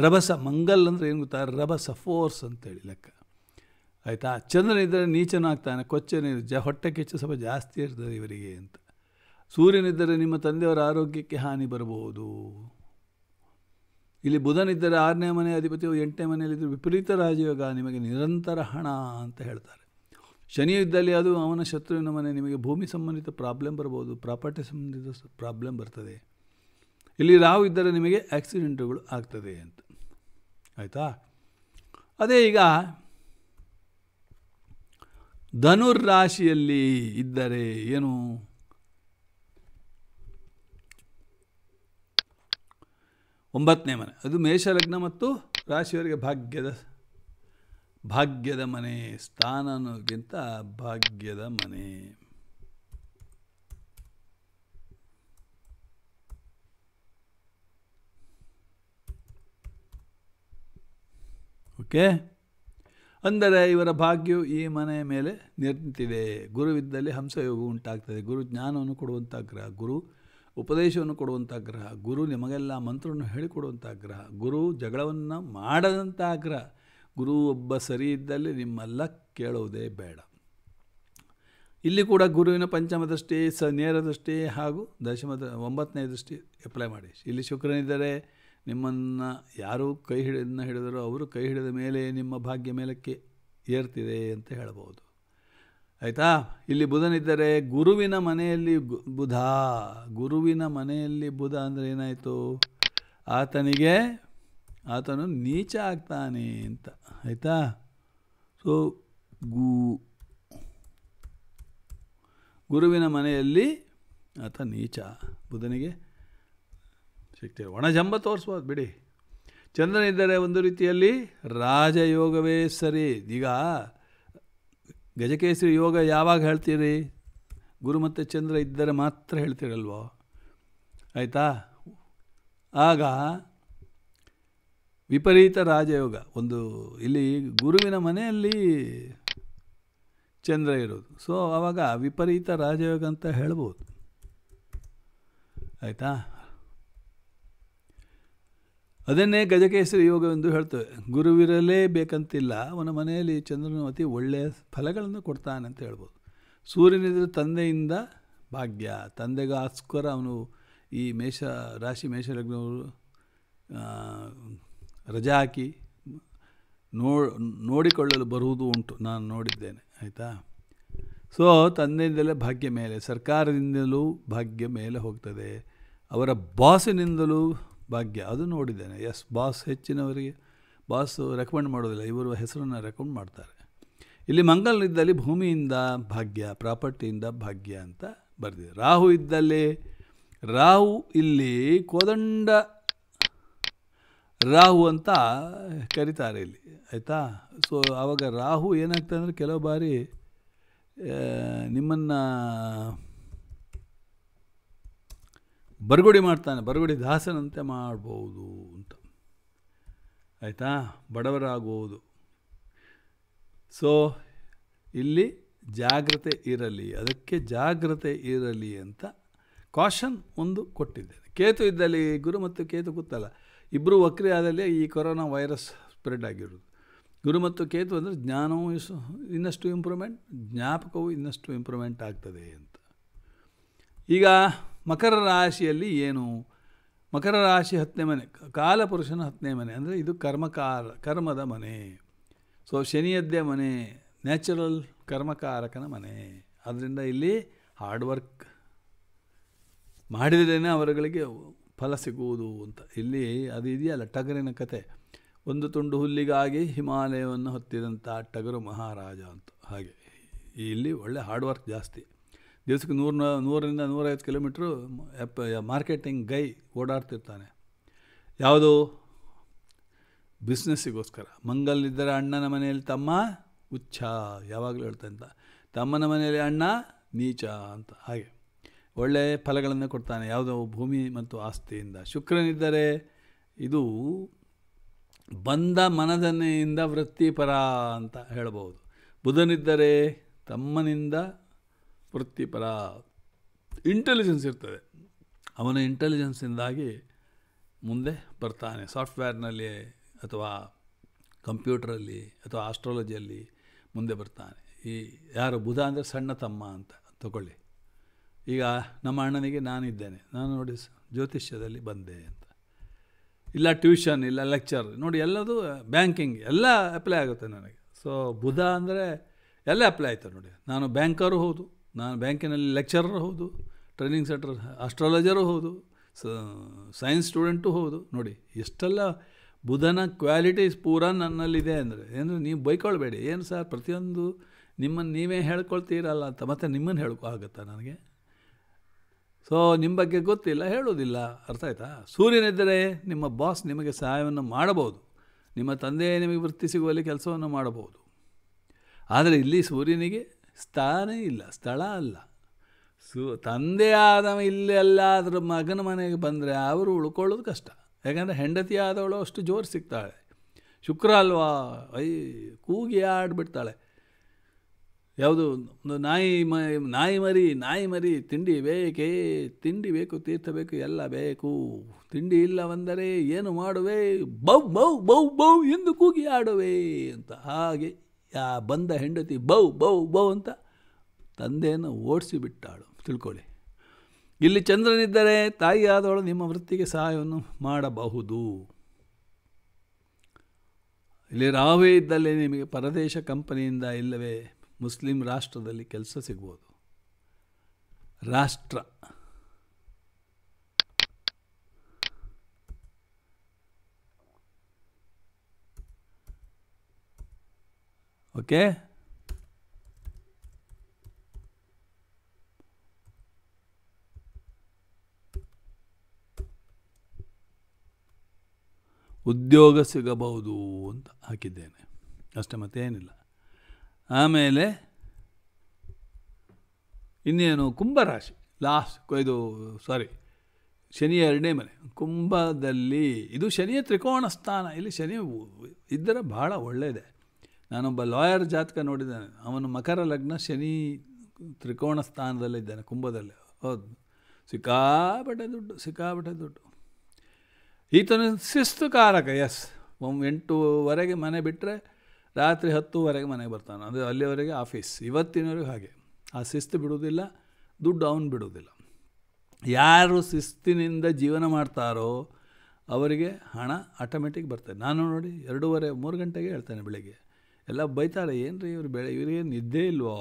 [SPEAKER 1] ರಭಸ ಮಂಗಲ್ ಅಂದರೆ ಏನು ಗೊತ್ತಾ ರಭಸ ಫೋರ್ಸ್ ಅಂತೇಳಿ ಲೆಕ್ಕ ಆಯಿತಾ ಚಂದ್ರನ ಇದ್ದರೆ ನೀಚನಾಗ್ತಾನೆ ಕೊಚ್ಚೆನ ಜ ಹೊಟ್ಟೆ ಕೆಚ್ಚು ಸ್ವಲ್ಪ ಜಾಸ್ತಿ ಇರ್ತದೆ ಇವರಿಗೆ ಅಂತ ಸೂರ್ಯನಿದ್ದರೆ ನಿಮ್ಮ ತಂದೆಯವರ ಆರೋಗ್ಯಕ್ಕೆ ಹಾನಿ ಬರಬಹುದು ಇಲ್ಲಿ ಬುಧನಿದ್ದರೆ ಆರನೇ ಮನೆ ಅಧಿಪತಿಯು ಎಂಟನೇ ಮನೆಯಲ್ಲಿದ್ದರೆ ವಿಪರೀತ ರಾಜಯೋಗ ನಿಮಗೆ ನಿರಂತರ ಹಣ ಅಂತ ಹೇಳ್ತಾರೆ ಶನಿ ಇದ್ದಲ್ಲಿ ಅದು ಅವನ ಶತ್ರುವಿನ ಮನೆ ನಿಮಗೆ ಭೂಮಿ ಸಂಬಂಧಿತ ಪ್ರಾಬ್ಲಮ್ ಬರ್ಬೋದು ಪ್ರಾಪರ್ಟಿ ಸಂಬಂಧಿತ ಪ್ರಾಬ್ಲಮ್ ಬರ್ತದೆ ಇಲ್ಲಿ ರಾಹು ಇದ್ದರೆ ನಿಮಗೆ ಆಕ್ಸಿಡೆಂಟುಗಳು ಆಗ್ತದೆ ಅಂತ ಆಯಿತಾ ಅದೇ ಈಗ ಧನುರ್ ರಾಶಿಯಲ್ಲಿ ಇದ್ದರೆ ಏನು ಒಂಬತ್ತನೇ ಮನೆ ಅದು ಮೇಷಲಗ್ನ ಮತ್ತು ರಾಶಿಯವರಿಗೆ ಭಾಗ್ಯದ ಭಾಗ್ಯದ ಮನೆ ಸ್ಥಾನನಗಿಂತ ಭಾಗ್ಯದ ಮನೆ ಓಕೆ ಅಂದರೆ ಇವರ ಭಾಗ್ಯವು ಈ ಮನೆಯ ಮೇಲೆ ನಿಂತಿದೆ ಗುರುವಿದ್ದಲ್ಲಿ ಹಂಸಯೋಗ ಉಂಟಾಗ್ತದೆ ಗುರು ಜ್ಞಾನವನ್ನು ಕೊಡುವಂಥ ಗ್ರಹ ಗುರು ಉಪದೇಶವನ್ನು ಕೊಡುವಂಥ ಗ್ರಹ ಗುರು ನಿಮಗೆಲ್ಲ ಮಂತ್ರವನ್ನು ಹೇಳಿಕೊಡುವಂಥ ಗ್ರಹ ಗುರು ಜಗಳವನ್ನು ಮಾಡದಂಥ ಗ್ರಹ ಗುರು ಒಬ್ಬ ಸರಿ ಇದ್ದಲ್ಲಿ ನಿಮ್ಮೆಲ್ಲ ಕೇಳುವುದೇ ಬೇಡ ಇಲ್ಲಿ ಕೂಡ ಗುರುವಿನ ಪಂಚಮ ದೃಷ್ಟಿ ಸ ನೇರ ದೃಷ್ಟಿ ಹಾಗೂ ದಶಮದ ಒಂಬತ್ತನೇ ದೃಷ್ಟಿ ಅಪ್ಲೈ ಮಾಡಿ ಇಲ್ಲಿ ಶುಕ್ರನಿದ್ದರೆ ನಿಮ್ಮನ್ನು ಯಾರು ಕೈ ಹಿಡಿದನ್ನು ಹಿಡಿದರೂ ಅವರು ಕೈ ಹಿಡಿದ ಮೇಲೆ ನಿಮ್ಮ ಭಾಗ್ಯ ಮೇಲಕ್ಕೆ ಏರ್ತಿದೆ ಅಂತ ಹೇಳಬಹುದು ಆಯಿತಾ ಇಲ್ಲಿ ಬುಧನಿದ್ದರೆ ಗುರುವಿನ ಮನೆಯಲ್ಲಿ ಬುಧ ಗುರುವಿನ ಮನೆಯಲ್ಲಿ ಬುಧ ಅಂದರೆ ಏನಾಯಿತು ಆತನಿಗೆ ಆತನು ನೀಚ ಆಗ್ತಾನೆ ಅಂತ ಆಯಿತಾ ಸೊ ಗು ಗುರುವಿನ ಮನೆಯಲ್ಲಿ ಆತ ನೀಚ ಬುಧನಿಗೆ ಸಿಗ್ತೇವೆ ಒಣಜಂಬ ತೋರಿಸ್ಬೋದು ಬಿಡಿ ಚಂದ್ರನಿದ್ದರೆ ಒಂದು ರೀತಿಯಲ್ಲಿ ರಾಜಯೋಗವೇ ಸರಿ ಈಗ ಗಜಕೇಸರಿ ಯೋಗ ಯಾವಾಗ ಹೇಳ್ತೀರಿ ಗುರು ಮತ್ತು ಚಂದ್ರ ಇದ್ದರೆ ಮಾತ್ರ ಹೇಳ್ತೀರಲ್ವೋ ಆಯಿತಾ ಆಗ ವಿಪರೀತ ರಾಜಯೋಗ ಒಂದು ಇಲ್ಲಿ ಗುರುವಿನ ಮನೆಯಲ್ಲಿ ಚಂದ್ರ ಇರೋದು ಸೊ ಆವಾಗ ವಿಪರೀತ ರಾಜಯೋಗ ಅಂತ ಹೇಳ್ಬೋದು ಆಯಿತಾ ಅದನ್ನೇ ಗಜಕೇಸರಿ ಯೋಗವೆಂದು ಹೇಳ್ತೇವೆ ಗುರುವಿರಲೇ ಬೇಕಂತಿಲ್ಲ ಅವನ ಮನೆಯಲ್ಲಿ ಚಂದ್ರನು ಅತಿ ಒಳ್ಳೆಯ ಫಲಗಳನ್ನು ಕೊಡ್ತಾನೆ ಅಂತ ಹೇಳ್ಬೋದು ಸೂರ್ಯನಿದ್ರೆ ತಂದೆಯಿಂದ ಭಾಗ್ಯ ತಂದೆಗಾಸ್ಕರ ಅವನು ಈ ಮೇಷ ರಾಶಿ ಮೇಷಲಗ್ನವರು ರಜಾ ಹಾಕಿ ನೋ ನೋಡಿಕೊಳ್ಳಲು ಬರುವುದು ಉಂಟು ನಾನು ನೋಡಿದ್ದೇನೆ ಆಯಿತಾ ಸೊ ತಂದೆಯಿಂದಲೇ ಭಾಗ್ಯ ಮೇಲೆ ಸರ್ಕಾರದಿಂದಲೂ ಭಾಗ್ಯ ಮೇಲೆ ಹೋಗ್ತದೆ ಅವರ ಬಾಸಿನಿಂದಲೂ ಭಾಗ್ಯ ಅದು ನೋಡಿದ್ದೇನೆ ಎಸ್ ಬಾಸ್ ಹೆಚ್ಚಿನವರಿಗೆ ಬಾಸ್ ರೆಕಮೆಂಡ್ ಮಾಡೋದಿಲ್ಲ ಇವರು ಹೆಸರನ್ನು ರೆಕಮೆಂಡ್ ಮಾಡ್ತಾರೆ ಇಲ್ಲಿ ಮಂಗಲ್ ಭೂಮಿಯಿಂದ ಭಾಗ್ಯ ಪ್ರಾಪರ್ಟಿಯಿಂದ ಭಾಗ್ಯ ಅಂತ ಬರೆದಿದೆ ರಾಹು ಇದ್ದಲ್ಲಿ ರಾಹು ಇಲ್ಲಿ ಕೋದಂಡ ರಾಹು ಅಂತ ಕರೀತಾರೆ ಇಲ್ಲಿ ಆಯಿತಾ ಸೊ ಆವಾಗ ರಾಹು ಏನಾಗ್ತದೆ ಅಂದರೆ ಕೆಲವು ಬಾರಿ ನಿಮ್ಮನ್ನು ಬರಗುಡಿ ಮಾಡ್ತಾನೆ ಬರಗುಡಿ ದಾಸನಂತೆ ಮಾಡ್ಬೋದು ಅಂತ ಆಯಿತಾ ಬಡವರಾಗುವುದು ಸೊ ಇಲ್ಲಿ ಜಾಗ್ರತೆ ಇರಲಿ ಅದಕ್ಕೆ ಜಾಗ್ರತೆ ಇರಲಿ ಅಂತ ಕಾಷನ್ ಒಂದು ಕೊಟ್ಟಿದ್ದೇನೆ ಕೇತು ಇದ್ದಲ್ಲಿ ಗುರು ಮತ್ತು ಕೇತು ಗೊತ್ತಲ್ಲ ಇಬ್ಬರು ವಕ್ರಿ ಆದಲ್ಲಿ ಈ ಕೊರೋನಾ ವೈರಸ್ ಸ್ಪ್ರೆಡ್ ಆಗಿರೋದು ಗುರು ಮತ್ತು ಕೇತು ಅಂದರೆ ಜ್ಞಾನವೂ ಇನ್ನಷ್ಟು ಇಂಪ್ರೂವ್ಮೆಂಟ್ ಜ್ಞಾಪಕವು ಇನ್ನಷ್ಟು ಇಂಪ್ರೂವ್ಮೆಂಟ್ ಆಗ್ತದೆ ಅಂತ ಈಗ ಮಕರ ರಾಶಿಯಲ್ಲಿ ಏನು ಮಕರ ರಾಶಿ ಹತ್ತನೇ ಮನೆ ಕಾಲಪುರುಷನ ಹತ್ತನೇ ಮನೆ ಅಂದರೆ ಇದು ಕರ್ಮಕಾರ ಕರ್ಮದ ಮನೆ ಸೊ ಶನಿಯದ್ದೇ ಮನೆ ನ್ಯಾಚುರಲ್ ಕರ್ಮಕಾರಕನ ಮನೆ ಆದ್ದರಿಂದ ಇಲ್ಲಿ ಹಾರ್ಡ್ ವರ್ಕ್ ಮಾಡಿದ್ರೇ ಅವರುಗಳಿಗೆ ಫಲ ಸಿಗುವುದು ಅಂತ ಇಲ್ಲಿ ಅದು ಇದೆಯಲ್ಲ ಟಗರಿನ ಕತೆ ಒಂದು ತುಂಡು ಹುಲ್ಲಿಗಾಗಿ ಹಿಮಾಲಯವನ್ನು ಹೊತ್ತಿದಂಥ ಟಗರು ಮಹಾರಾಜ ಅಂತ ಹಾಗೆ ಇಲ್ಲಿ ಒಳ್ಳೆ ಹಾರ್ಡ್ ವರ್ಕ್ ಜಾಸ್ತಿ ದಿವಸಕ್ಕೆ ನೂರ ನೂರರಿಂದ ನೂರೈವತ್ತು ಕಿಲೋಮೀಟ್ರು ಮಾರ್ಕೆಟಿಂಗ್ ಗೈ ಓಡಾಡ್ತಿರ್ತಾನೆ ಯಾವುದು ಬಿಸ್ನೆಸ್ಸಿಗೋಸ್ಕರ ಮಂಗಲ್ನಿದ್ದರೆ ಅಣ್ಣನ ಮನೆಯಲ್ಲಿ ತಮ್ಮ ಹುಚ್ಚ ಯಾವಾಗಲೂ ಹೇಳ್ತಾ ತಮ್ಮನ ಮನೆಯಲ್ಲಿ ಅಣ್ಣ ನೀಚ ಅಂತ ಹಾಗೆ ಒಳ್ಳೆಯ ಫಲಗಳನ್ನು ಕೊಡ್ತಾನೆ ಯಾವುದೋ ಭೂಮಿ ಮತ್ತು ಆಸ್ತಿಯಿಂದ ಶುಕ್ರನಿದ್ದರೆ ಇದು ಬಂದ ಮನದನೆಯಿಂದ ವೃತ್ತಿಪರ ಅಂತ ಹೇಳಬಹುದು ಬುಧನಿದ್ದರೆ ತಮ್ಮನಿಂದ ವೃತ್ತಿಪರ ಇಂಟೆಲಿಜೆನ್ಸ್ ಇರ್ತದೆ ಅವನ ಇಂಟೆಲಿಜೆನ್ಸಿಂದಾಗಿ ಮುಂದೆ ಬರ್ತಾನೆ ಸಾಫ್ಟ್ವೇರ್ನಲ್ಲಿ ಅಥವಾ ಕಂಪ್ಯೂಟ್ರಲ್ಲಿ ಅಥವಾ ಆಸ್ಟ್ರಾಲಜಿಯಲ್ಲಿ ಮುಂದೆ ಬರ್ತಾನೆ ಈ ಯಾರು ಬುಧ ಅಂದರೆ ಸಣ್ಣ ತಮ್ಮ ಅಂತ ತಗೊಳ್ಳಿ ಈಗ ನಮ್ಮ ಅಣ್ಣನಿಗೆ ನಾನಿದ್ದೇನೆ ನಾನು ನೋಡಿ ಜ್ಯೋತಿಷ್ಯದಲ್ಲಿ ಬಂದೆ ಅಂತ ಇಲ್ಲ ಟ್ಯೂಷನ್ ಇಲ್ಲ ಲೆಕ್ಚರ್ ನೋಡಿ ಎಲ್ಲದು ಬ್ಯಾಂಕಿಂಗ್ ಎಲ್ಲ ಅಪ್ಲೈ ಆಗುತ್ತೆ ನನಗೆ ಸೊ ಬುಧ ಅಂದರೆ ಎಲ್ಲ ಅಪ್ಲೈ ಆಯ್ತು ನೋಡಿ ನಾನು ಬ್ಯಾಂಕರು ಹೌದು ನಾನು ಬ್ಯಾಂಕಿನಲ್ಲಿ ಲೆಕ್ಚರರ್ ಹೌದು ಟ್ರೈನಿಂಗ್ ಸೆಂಟರ್ ಆಸ್ಟ್ರಾಲಜರು ಹೌದು ಸೈನ್ಸ್ ಸ್ಟೂಡೆಂಟು ಹೌದು ನೋಡಿ ಎಷ್ಟೆಲ್ಲ ಬುಧನ ಕ್ವಾಲಿಟೀಸ್ ಪೂರ ನನ್ನಲ್ಲಿದೆ ಅಂದರೆ ಏನು ನೀವು ಬೈಕೊಳ್ಬೇಡಿ ಏನು ಸರ್ ಪ್ರತಿಯೊಂದು ನಿಮ್ಮನ್ನು ನೀವೇ ಹೇಳ್ಕೊಳ್ತೀರಲ್ಲ ಅಂತ ಮತ್ತೆ ನಿಮ್ಮನ್ನು ಹೇಳ್ಕೊ ಆಗುತ್ತಾ ನನಗೆ ಸೊ ನಿಮ್ಮ ಬಗ್ಗೆ ಗೊತ್ತಿಲ್ಲ ಹೇಳೋದಿಲ್ಲ ಅರ್ಥ ಆಯ್ತಾ ಸೂರ್ಯನಿದ್ದರೆ ನಿಮ್ಮ ಬಾಸ್ ನಿಮಗೆ ಸಹಾಯವನ್ನು ಮಾಡಬಹುದು ನಿಮ್ಮ ತಂದೆ ನಿಮಗೆ ವೃತ್ತಿ ಸಿಗುವಲ್ಲಿ ಕೆಲಸವನ್ನು ಮಾಡಬಹುದು ಆದರೆ ಇಲ್ಲಿ ಸೂರ್ಯನಿಗೆ ಸ್ಥಾನ ಇಲ್ಲ ಸ್ಥಳ ಅಲ್ಲ ಸು ತಂದೆ ಆದ ಇಲ್ಲೆಲ್ಲಾದರೂ ಮಗನ ಮನೆಗೆ ಬಂದರೆ ಅವರು ಉಳ್ಕೊಳ್ಳೋದು ಕಷ್ಟ ಯಾಕಂದರೆ ಹೆಂಡತಿ ಆದವಳು ಅಷ್ಟು ಜೋರು ಸಿಗ್ತಾಳೆ ಶುಕ್ರ ಅಲ್ವಾ ಐ ಕೂಗಿ ಆಡ್ಬಿಡ್ತಾಳೆ ಯಾವುದು ಒಂದು ನಾಯಿ ಮ ನಾಯಿ ಮರಿ ನಾಯಿ ಮರಿ ತಿಂಡಿ ಬೇಕೇ ತಿಂಡಿ ಬೇಕು ತೀರ್ಥ ಬೇಕು ಎಲ್ಲ ಬೇಕು ತಿಂಡಿ ಇಲ್ಲವೆಂದರೆ ಏನು ಮಾಡುವೆ ಬೌ ಬೌ ಬೌ ಬೌ ಎಂದು ಕೂಗಿ ಆಡುವೆ ಅಂತ ಹಾಗೆ ಯಾ ಬಂದ ಹೆಂಡತಿ ಬೌ ಬೌ ಬೌ ಅಂತ ತಂದೆಯನ್ನು ಓಡಿಸಿಬಿಟ್ಟಾಳು ಬಿಟ್ಟಾಳು ತಿಳ್ಕೊಳ್ಳಿ ಇಲ್ಲಿ ಚಂದ್ರನಿದ್ದರೆ ತಾಯಿಯಾದವಳು ನಿಮ್ಮ ವೃತ್ತಿಗೆ ಸಹಾಯವನ್ನು ಮಾಡಬಹುದು ಇಲ್ಲಿ ರಾವೇ ಇದ್ದಲ್ಲಿ ನಿಮಗೆ ಪರದೇಶ ಕಂಪನಿಯಿಂದ ಇಲ್ಲವೇ ಮುಸ್ಲಿಂ ರಾಷ್ಟ್ರದಲ್ಲಿ ಕೆಲಸ ಸಿಗ್ಬೋದು ರಾಷ್ಟ್ರ ಓಕೆ ಉದ್ಯೋಗ ಸಿಗಬಹುದು ಅಂತ ಹಾಕಿದ್ದೇನೆ ಅಷ್ಟೇ ಮತ್ತೇನಿಲ್ಲ ಆಮೇಲೆ ಇನ್ನೇನು ಕುಂಭರಾಶಿ ಲಾಸ್ಟ್ ಇದು ಸಾರಿ ಶನಿ ಎರಡನೇ ಮನೆ ಕುಂಭದಲ್ಲಿ ಇದು ಶನಿಯ ತ್ರಿಕೋಣ ಸ್ಥಾನ ಇಲ್ಲಿ ಶನಿ ಇದ್ದರೆ ಭಾಳ ಒಳ್ಳೆಯದೇ ನಾನೊಬ್ಬ ಲಾಯರ್ ಜಾತಕ ನೋಡಿದ್ದಾನೆ ಅವನು ಮಕರ ಲಗ್ನ ಶನಿ ತ್ರಿಕೋಣ ಸ್ಥಾನದಲ್ಲಿದ್ದಾನೆ ಕುಂಭದಲ್ಲಿ ಹೌದು ಸಿಕ್ಕಾಪಟ್ಟೆ ದುಡ್ಡು ಸಿಕ್ಕಾಪಟ್ಟೆ ದುಡ್ಡು ಈತನ ಶಿಸ್ತು ಕಾರಕ ಎಸ್ ಒಂದು ಎಂಟೂವರೆಗೆ ಮನೆ ಬಿಟ್ಟರೆ ರಾತ್ರಿ ಹತ್ತುವರೆಗೆ ಮನೆಗೆ ಬರ್ತಾನೆ ಅಂದರೆ ಅಲ್ಲಿವರೆಗೆ ಆಫೀಸ್ ಇವತ್ತಿನವರೆಗೂ ಹಾಗೆ ಆ ಶಿಸ್ತು ಬಿಡುವುದಿಲ್ಲ ದುಡ್ಡು ಅವನು ಬಿಡುವುದಿಲ್ಲ ಯಾರು ಶಿಸ್ತಿನಿಂದ ಜೀವನ ಮಾಡ್ತಾರೋ ಅವರಿಗೆ ಹಣ ಆಟೋಮೆಟಿಕ್ ಬರ್ತದೆ ನಾನು ನೋಡಿ ಎರಡೂವರೆ ಮೂರು ಗಂಟೆಗೆ ಹೇಳ್ತೇನೆ ಬೆಳಿಗ್ಗೆ ಎಲ್ಲ ಬೈತಾರೆ ಏನು ರೀ ಇವರು ಬೆಳೆ ಇವರಿಗೆ ನಿದ್ದೆ ಇಲ್ವೋ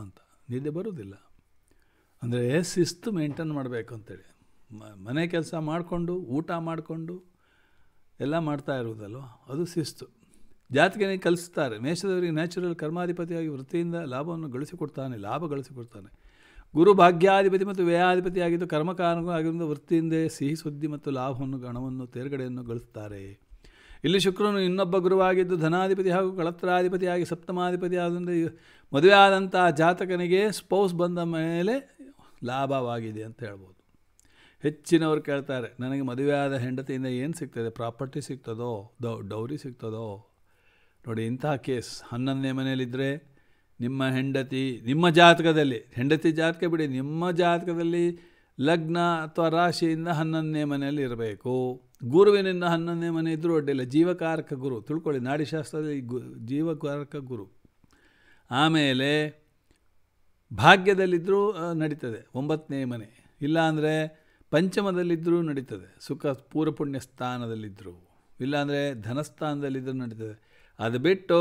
[SPEAKER 1] ಅಂತ ನಿದ್ದೆ ಬರೋದಿಲ್ಲ ಅಂದರೆ ಶಿಸ್ತು ಮೇಂಟೈನ್ ಮಾಡಬೇಕು ಅಂತೇಳಿ ಮನೆ ಕೆಲಸ ಮಾಡಿಕೊಂಡು ಊಟ ಮಾಡಿಕೊಂಡು ಎಲ್ಲ ಮಾಡ್ತಾ ಇರುವುದಲ್ವ ಅದು ಶಿಸ್ತು ಜಾತಿಗೆ ಕಲಿಸ್ತಾರೆ ಮೇಷದವರಿಗೆ ನ್ಯಾಚುರಲ್ ಕರ್ಮಾಧಿಪತಿಯಾಗಿ ವೃತ್ತಿಯಿಂದ ಲಾಭವನ್ನು ಗಳಿಸಿಕೊಡ್ತಾನೆ ಲಾಭ ಗಳಿಸಿಕೊಡ್ತಾನೆ ಗುರು ಭಾಗ್ಯಾಧಿಪತಿ ಮತ್ತು ವ್ಯಯಾಧಿಪತಿ ಆಗಿದ್ದು ಕರ್ಮಕಾರನೂ ಆಗಿರುವ ವೃತ್ತಿಯಿಂದೇ ಸಿಹಿ ಸುದ್ದಿ ಮತ್ತು ಲಾಭವನ್ನು ಗಣವನ್ನು ತೇರ್ಗಡೆಯನ್ನು ಗಳಿಸ್ತಾರೆ ಇಲ್ಲಿ ಶುಕ್ರನು ಇನ್ನೊಬ್ಬ ಗುರುವಾಗಿದ್ದು ಧನಾಧಿಪತಿ ಹಾಗೂ ಕಳತ್ರಾಧಿಪತಿಯಾಗಿ ಸಪ್ತಮಾಧಿಪತಿ ಆದಂದರೆ ಮದುವೆ ಆದಂಥ ಜಾತಕನಿಗೆ ಸ್ಪೌಸ್ ಬಂದ ಮೇಲೆ ಲಾಭವಾಗಿದೆ ಅಂತ ಹೇಳ್ಬೋದು ಹೆಚ್ಚಿನವರು ಕೇಳ್ತಾರೆ ನನಗೆ ಮದುವೆ ಆದ ಹೆಂಡತಿಯಿಂದ ಏನು ಸಿಗ್ತದೆ ಪ್ರಾಪರ್ಟಿ ಸಿಗ್ತದೋ ದೌ ಡೌರಿ ಸಿಗ್ತದೋ ನೋಡಿ ಇಂತಹ ಕೇಸ್ ಹನ್ನೊಂದನೇ ಮನೆಯಲ್ಲಿದ್ದರೆ ನಿಮ್ಮ ಹೆಂಡತಿ ನಿಮ್ಮ ಜಾತಕದಲ್ಲಿ ಹೆಂಡತಿ ಜಾತಕ ಬಿಡಿ ನಿಮ್ಮ ಜಾತಕದಲ್ಲಿ ಲಗ್ನ ಅಥವಾ ರಾಶಿಯಿಂದ ಹನ್ನೊಂದನೇ ಮನೆಯಲ್ಲಿ ಇರಬೇಕು ಗುರುವಿನಿಂದ ಹನ್ನೊಂದನೇ ಮನೆ ಇದ್ದರೂ ಅಡ್ಡಿಲ್ಲ ಜೀವಕಾರಕ ಗುರು ತಿಳ್ಕೊಳ್ಳಿ ನಾಡಿಶಾಸ್ತ್ರದಲ್ಲಿ ಗು ಜೀವಕಾರಕ ಗುರು ಆಮೇಲೆ ಭಾಗ್ಯದಲ್ಲಿದ್ದರೂ ನಡೀತದೆ ಒಂಬತ್ತನೇ ಮನೆ ಇಲ್ಲಾಂದರೆ ಪಂಚಮದಲ್ಲಿದ್ದರೂ ನಡೀತದೆ ಸುಖ ಪೂರಪುಣ್ಯ ಸ್ಥಾನದಲ್ಲಿದ್ದರೂ ಇಲ್ಲಾಂದರೆ ಧನಸ್ಥಾನದಲ್ಲಿದ್ದರೂ ನಡೀತದೆ ಅದು ಬಿಟ್ಟು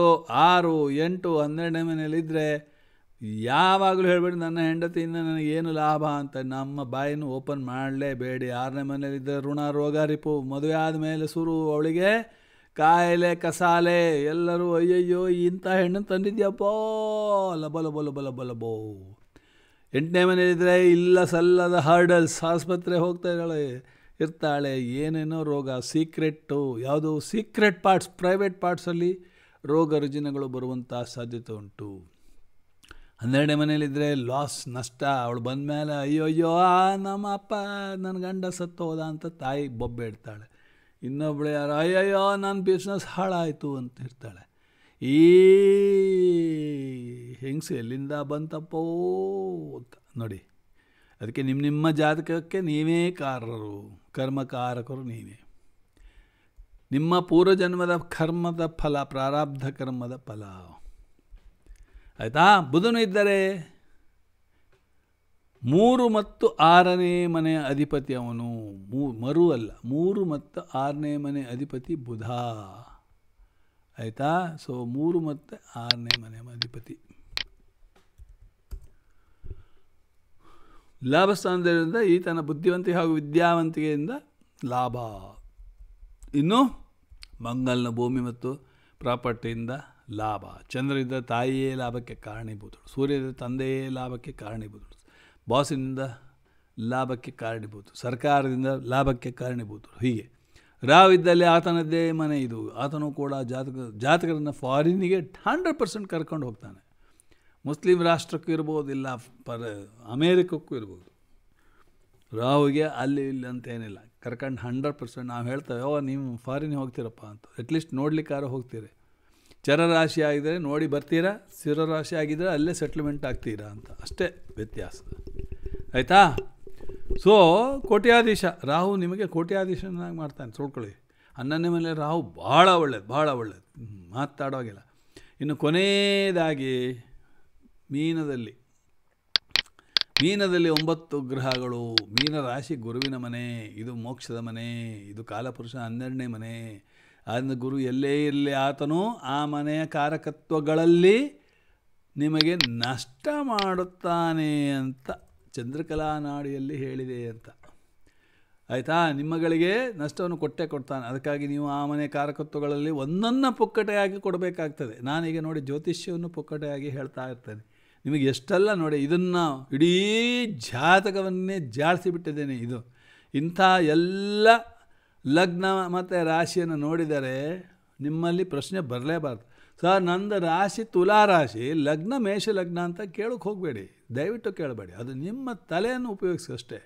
[SPEAKER 1] ಆರು ಎಂಟು ಹನ್ನೆರಡನೇ ಮನೆಯಲ್ಲಿದ್ದರೆ ಯಾವಾಗಲೂ ಹೇಳಬೇಡಿ ನನ್ನ ಹೆಂಡತಿಯಿಂದ ನನಗೇನು ಲಾಭ ಅಂತ ನಮ್ಮ ಬಾಯಿನೂ ಓಪನ್ ಮಾಡಲೇಬೇಡಿ ಆರನೇ ಮನೇಲಿದ್ದ ಋಣ ರೋಗ ರಿಪು ಮದುವೆ ಆದಮೇಲೆ ಸುರು ಅವಳಿಗೆ ಕಾಯಿಲೆ ಕಸಾಲೆ ಎಲ್ಲರೂ ಅಯ್ಯಯ್ಯೋ ಇಂಥ ಹೆಣ್ಣು ತಂದಿದ್ಯಪ್ಪೋ ಲಬಲ ಬಲ ಬಲ ಬಲ ಬೋ ಎಂಟನೇ ಮನೇಲಿದ್ದರೆ ಇಲ್ಲ ಸಲ್ಲದ ಹರ್ಡಲ್ಸ್ ಆಸ್ಪತ್ರೆ ಹೋಗ್ತಾ ಇದ್ದಾಳೆ ಇರ್ತಾಳೆ ಏನೇನೋ ರೋಗ ಸೀಕ್ರೆಟ್ಟು ಯಾವುದು ಸೀಕ್ರೆಟ್ ಪಾರ್ಟ್ಸ್ ಪ್ರೈವೇಟ್ ಪಾರ್ಟ್ಸಲ್ಲಿ ರೋಗ ರುಜಿನಗಳು ಬರುವಂಥ ಸಾಧ್ಯತೆ ಉಂಟು ಹನ್ನೆರಡನೇ ಮನೇಲಿದ್ದರೆ ಲಾಸ್ ನಷ್ಟ ಅವಳು ಬಂದ ಮೇಲೆ ಅಯ್ಯೋ ಅಯ್ಯೋ ಆ ನಮ್ಮ ಅಪ್ಪ ನನ್ನ ಗಂಡ ಸತ್ತು ಹೋದ ಅಂತ ತಾಯಿ ಬೊಬ್ಬೆ ಇಡ್ತಾಳೆ ಇನ್ನೊಬ್ಬಳು ಯಾರು ಅಯ್ಯಯ್ಯೋ ನನ್ನ ಬಿಸ್ನೆಸ್ ಹಾಳಾಯಿತು ಅಂತ ಇರ್ತಾಳೆ ಈ ಹೆಂಗಸು ಎಲ್ಲಿಂದ ಬಂತಪ್ಪೋ ಅಂತ ನೋಡಿ ಅದಕ್ಕೆ ನಿಮ್ಮ ನಿಮ್ಮ ಜಾತಕಕ್ಕೆ ನೀವೇ ಕಾರರು ಕರ್ಮಕಾರಕರು ನೀವೇ ನಿಮ್ಮ ಪೂರ್ವಜನ್ಮದ ಕರ್ಮದ ಫಲ ಪ್ರಾರಬ್ಧ ಕರ್ಮದ ಫಲ ಆಯಿತಾ ಬುಧನು ಇದ್ದರೆ ಮೂರು ಮತ್ತು ಆರನೇ ಮನೆಯ ಅಧಿಪತಿ ಅವನು ಮೂ ಮರು ಅಲ್ಲ ಮೂರು ಮತ್ತು ಆರನೇ ಮನೆ ಅಧಿಪತಿ ಬುಧ ಆಯಿತಾ ಸೊ ಮೂರು ಮತ್ತು ಆರನೇ ಮನೆ ಅಧಿಪತಿ ಲಾಭಸ್ಥಾನದಿಂದ ಈತನ ಬುದ್ಧಿವಂತಿಕೆ ಹಾಗೂ ವಿದ್ಯಾವಂತಿಕೆಯಿಂದ ಲಾಭ ಇನ್ನು ಮಂಗಲ್ನ ಭೂಮಿ ಮತ್ತು ಪ್ರಾಪರ್ಟಿಯಿಂದ ಲಾಭ ಚಂದ್ರನಿಂದ ತಾಯಿಯೇ ಲಾಭಕ್ಕೆ ಸೂರ್ಯ ಇದ್ದ ತಂದೆಯೇ ಲಾಭಕ್ಕೆ ಕಾರಣೀಭೂತಳು ಬಾಸಿನಿಂದ ಲಾಭಕ್ಕೆ ಕಾರಣೀಭೂತರು ಸರ್ಕಾರದಿಂದ ಲಾಭಕ್ಕೆ ಕಾರಣೀಭೂತರು ಹೀಗೆ ಇದ್ದಲ್ಲಿ ಆತನದ್ದೇ ಮನೆ ಇದು ಆತನು ಕೂಡ ಜಾತಕ ಜಾತಕರನ್ನು ಫಾರಿನ್ನಿಗೆ ಹಂಡ್ರೆಡ್ ಪರ್ಸೆಂಟ್ ಕರ್ಕೊಂಡು ಹೋಗ್ತಾನೆ ಮುಸ್ಲಿಂ ರಾಷ್ಟ್ರಕ್ಕೂ ಇರ್ಬೋದು ಇಲ್ಲ ಪರ ಅಮೇರಿಕಕ್ಕೂ ಇರ್ಬೋದು ರಾಹುಗೆ ಅಲ್ಲಿ ಇಲ್ಲಿ ಅಂತೇನಿಲ್ಲ ಕರ್ಕಂಡು ಹಂಡ್ರೆಡ್ ಪರ್ಸೆಂಟ್ ನಾವು ಹೇಳ್ತೇವೆ ಓ ನೀವು ಫಾರಿನ್ ಹೋಗ್ತೀರಪ್ಪ ಅಂತ ಅಟ್ಲೀಸ್ಟ್ ನೋಡ್ಲಿಕ್ಕಾರು ಹೋಗ್ತೀರಿ ಚರರಾಶಿ ಆಗಿದರೆ ನೋಡಿ ಬರ್ತೀರಾ ರಾಶಿ ಆಗಿದ್ದರೆ ಅಲ್ಲೇ ಸೆಟ್ಲ್ಮೆಂಟ್ ಆಗ್ತೀರಾ ಅಂತ ಅಷ್ಟೇ ವ್ಯತ್ಯಾಸ ಆಯಿತಾ ಸೊ ಕೋಟ್ಯಾಧೀಶ ರಾಹು ನಿಮಗೆ ಕೋಟ್ಯಾಧೀಶನಾಗಿ ಮಾಡ್ತಾನೆ ತೊಳ್ಕೊಳ್ಳಿ ಹನ್ನೊಂದನೇ ಮೇಲೆ ರಾಹು ಭಾಳ ಒಳ್ಳೇದು ಭಾಳ ಒಳ್ಳೇದು ಮಾತಾಡೋಗಿಲ್ಲ ಇನ್ನು ಕೊನೆಯದಾಗಿ ಮೀನದಲ್ಲಿ ಮೀನದಲ್ಲಿ ಒಂಬತ್ತು ಗ್ರಹಗಳು ಮೀನ ರಾಶಿ ಗುರುವಿನ ಮನೆ ಇದು ಮೋಕ್ಷದ ಮನೆ ಇದು ಕಾಲಪುರುಷ ಹನ್ನೆರಡನೇ ಮನೆ ಆದ್ದರಿಂದ ಗುರು ಎಲ್ಲೇ ಇರಲಿ ಆತನು ಆ ಮನೆಯ ಕಾರಕತ್ವಗಳಲ್ಲಿ ನಿಮಗೆ ನಷ್ಟ ಮಾಡುತ್ತಾನೆ ಅಂತ ಚಂದ್ರಕಲಾ ನಾಡಿಯಲ್ಲಿ ಹೇಳಿದೆ ಅಂತ ಆಯಿತಾ ನಿಮ್ಮಗಳಿಗೆ ನಷ್ಟವನ್ನು ಕೊಟ್ಟೇ ಕೊಡ್ತಾನೆ ಅದಕ್ಕಾಗಿ ನೀವು ಆ ಮನೆ ಕಾರಕತ್ವಗಳಲ್ಲಿ ಒಂದನ್ನು ಪುಕ್ಕಟೆಯಾಗಿ ಕೊಡಬೇಕಾಗ್ತದೆ ನಾನೀಗ ನೋಡಿ ಜ್ಯೋತಿಷ್ಯವನ್ನು ಪುಕ್ಕಟೆಯಾಗಿ ಹೇಳ್ತಾ ಇರ್ತೇನೆ ನಿಮಗೆ ಎಷ್ಟೆಲ್ಲ ನೋಡಿ ಇದನ್ನು ಇಡೀ ಜಾತಕವನ್ನೇ ಜಾಡಿಸಿಬಿಟ್ಟಿದ್ದೇನೆ ಇದು ಇಂಥ ಎಲ್ಲ ಲಗ್ನ ಮತ್ತು ರಾಶಿಯನ್ನು ನೋಡಿದರೆ ನಿಮ್ಮಲ್ಲಿ ಪ್ರಶ್ನೆ ಬರಲೇಬಾರ್ದು ಸರ್ ನಂದು ರಾಶಿ ತುಲಾ ರಾಶಿ ಲಗ್ನ ಮೇಷ ಲಗ್ನ ಅಂತ ಕೇಳೋಕೆ ಹೋಗಬೇಡಿ ದಯವಿಟ್ಟು ಕೇಳಬೇಡಿ ಅದು ನಿಮ್ಮ ತಲೆಯನ್ನು ಅಷ್ಟೇ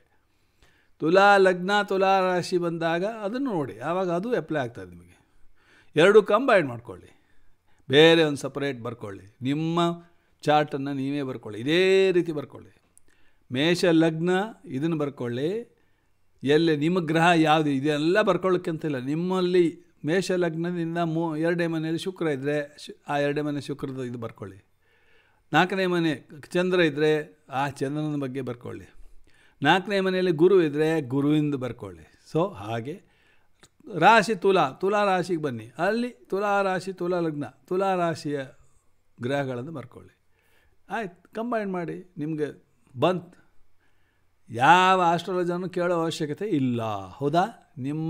[SPEAKER 1] ತುಲಾ ಲಗ್ನ ತುಲಾ ರಾಶಿ ಬಂದಾಗ ಅದನ್ನು ನೋಡಿ ಆವಾಗ ಅದು ಅಪ್ಲೈ ಆಗ್ತದೆ ನಿಮಗೆ ಎರಡು ಕಂಬೈನ್ ಮಾಡ್ಕೊಳ್ಳಿ ಬೇರೆ ಒಂದು ಸಪ್ರೇಟ್ ಬರ್ಕೊಳ್ಳಿ ನಿಮ್ಮ ಚಾರ್ಟನ್ನು ನೀವೇ ಬರ್ಕೊಳ್ಳಿ ಇದೇ ರೀತಿ ಬರ್ಕೊಳ್ಳಿ ಮೇಷ ಲಗ್ನ ಇದನ್ನು ಬರ್ಕೊಳ್ಳಿ ಎಲ್ಲಿ ನಿಮ್ಮ ಗ್ರಹ ಯಾವುದು ಇದೆಲ್ಲ ಇಲ್ಲ ನಿಮ್ಮಲ್ಲಿ ಮೇಷ ಲಗ್ನದಿಂದ ಮೂ ಎರಡೇ ಮನೆಯಲ್ಲಿ ಶುಕ್ರ ಇದ್ದರೆ ಶು ಆ ಎರಡೇ ಮನೆ ಶುಕ್ರದ ಇದು ಬರ್ಕೊಳ್ಳಿ ನಾಲ್ಕನೇ ಮನೆ ಚಂದ್ರ ಇದ್ದರೆ ಆ ಚಂದ್ರನ ಬಗ್ಗೆ ಬರ್ಕೊಳ್ಳಿ ನಾಲ್ಕನೇ ಮನೆಯಲ್ಲಿ ಗುರು ಇದ್ದರೆ ಗುರುವಿಂದ ಬರ್ಕೊಳ್ಳಿ ಸೊ ಹಾಗೆ ರಾಶಿ ತುಲಾ ತುಲಾ ರಾಶಿಗೆ ಬನ್ನಿ ಅಲ್ಲಿ ತುಲಾ ರಾಶಿ ತುಲಾ ಲಗ್ನ ತುಲಾ ರಾಶಿಯ ಗ್ರಹಗಳನ್ನು ಬರ್ಕೊಳ್ಳಿ ಆಯ್ತು ಕಂಬೈನ್ ಮಾಡಿ ನಿಮಗೆ ಬಂತು ಯಾವ ಆಸ್ಟ್ರಾಲಜನ್ನು ಕೇಳೋ ಅವಶ್ಯಕತೆ ಇಲ್ಲ ಹೌದಾ ನಿಮ್ಮ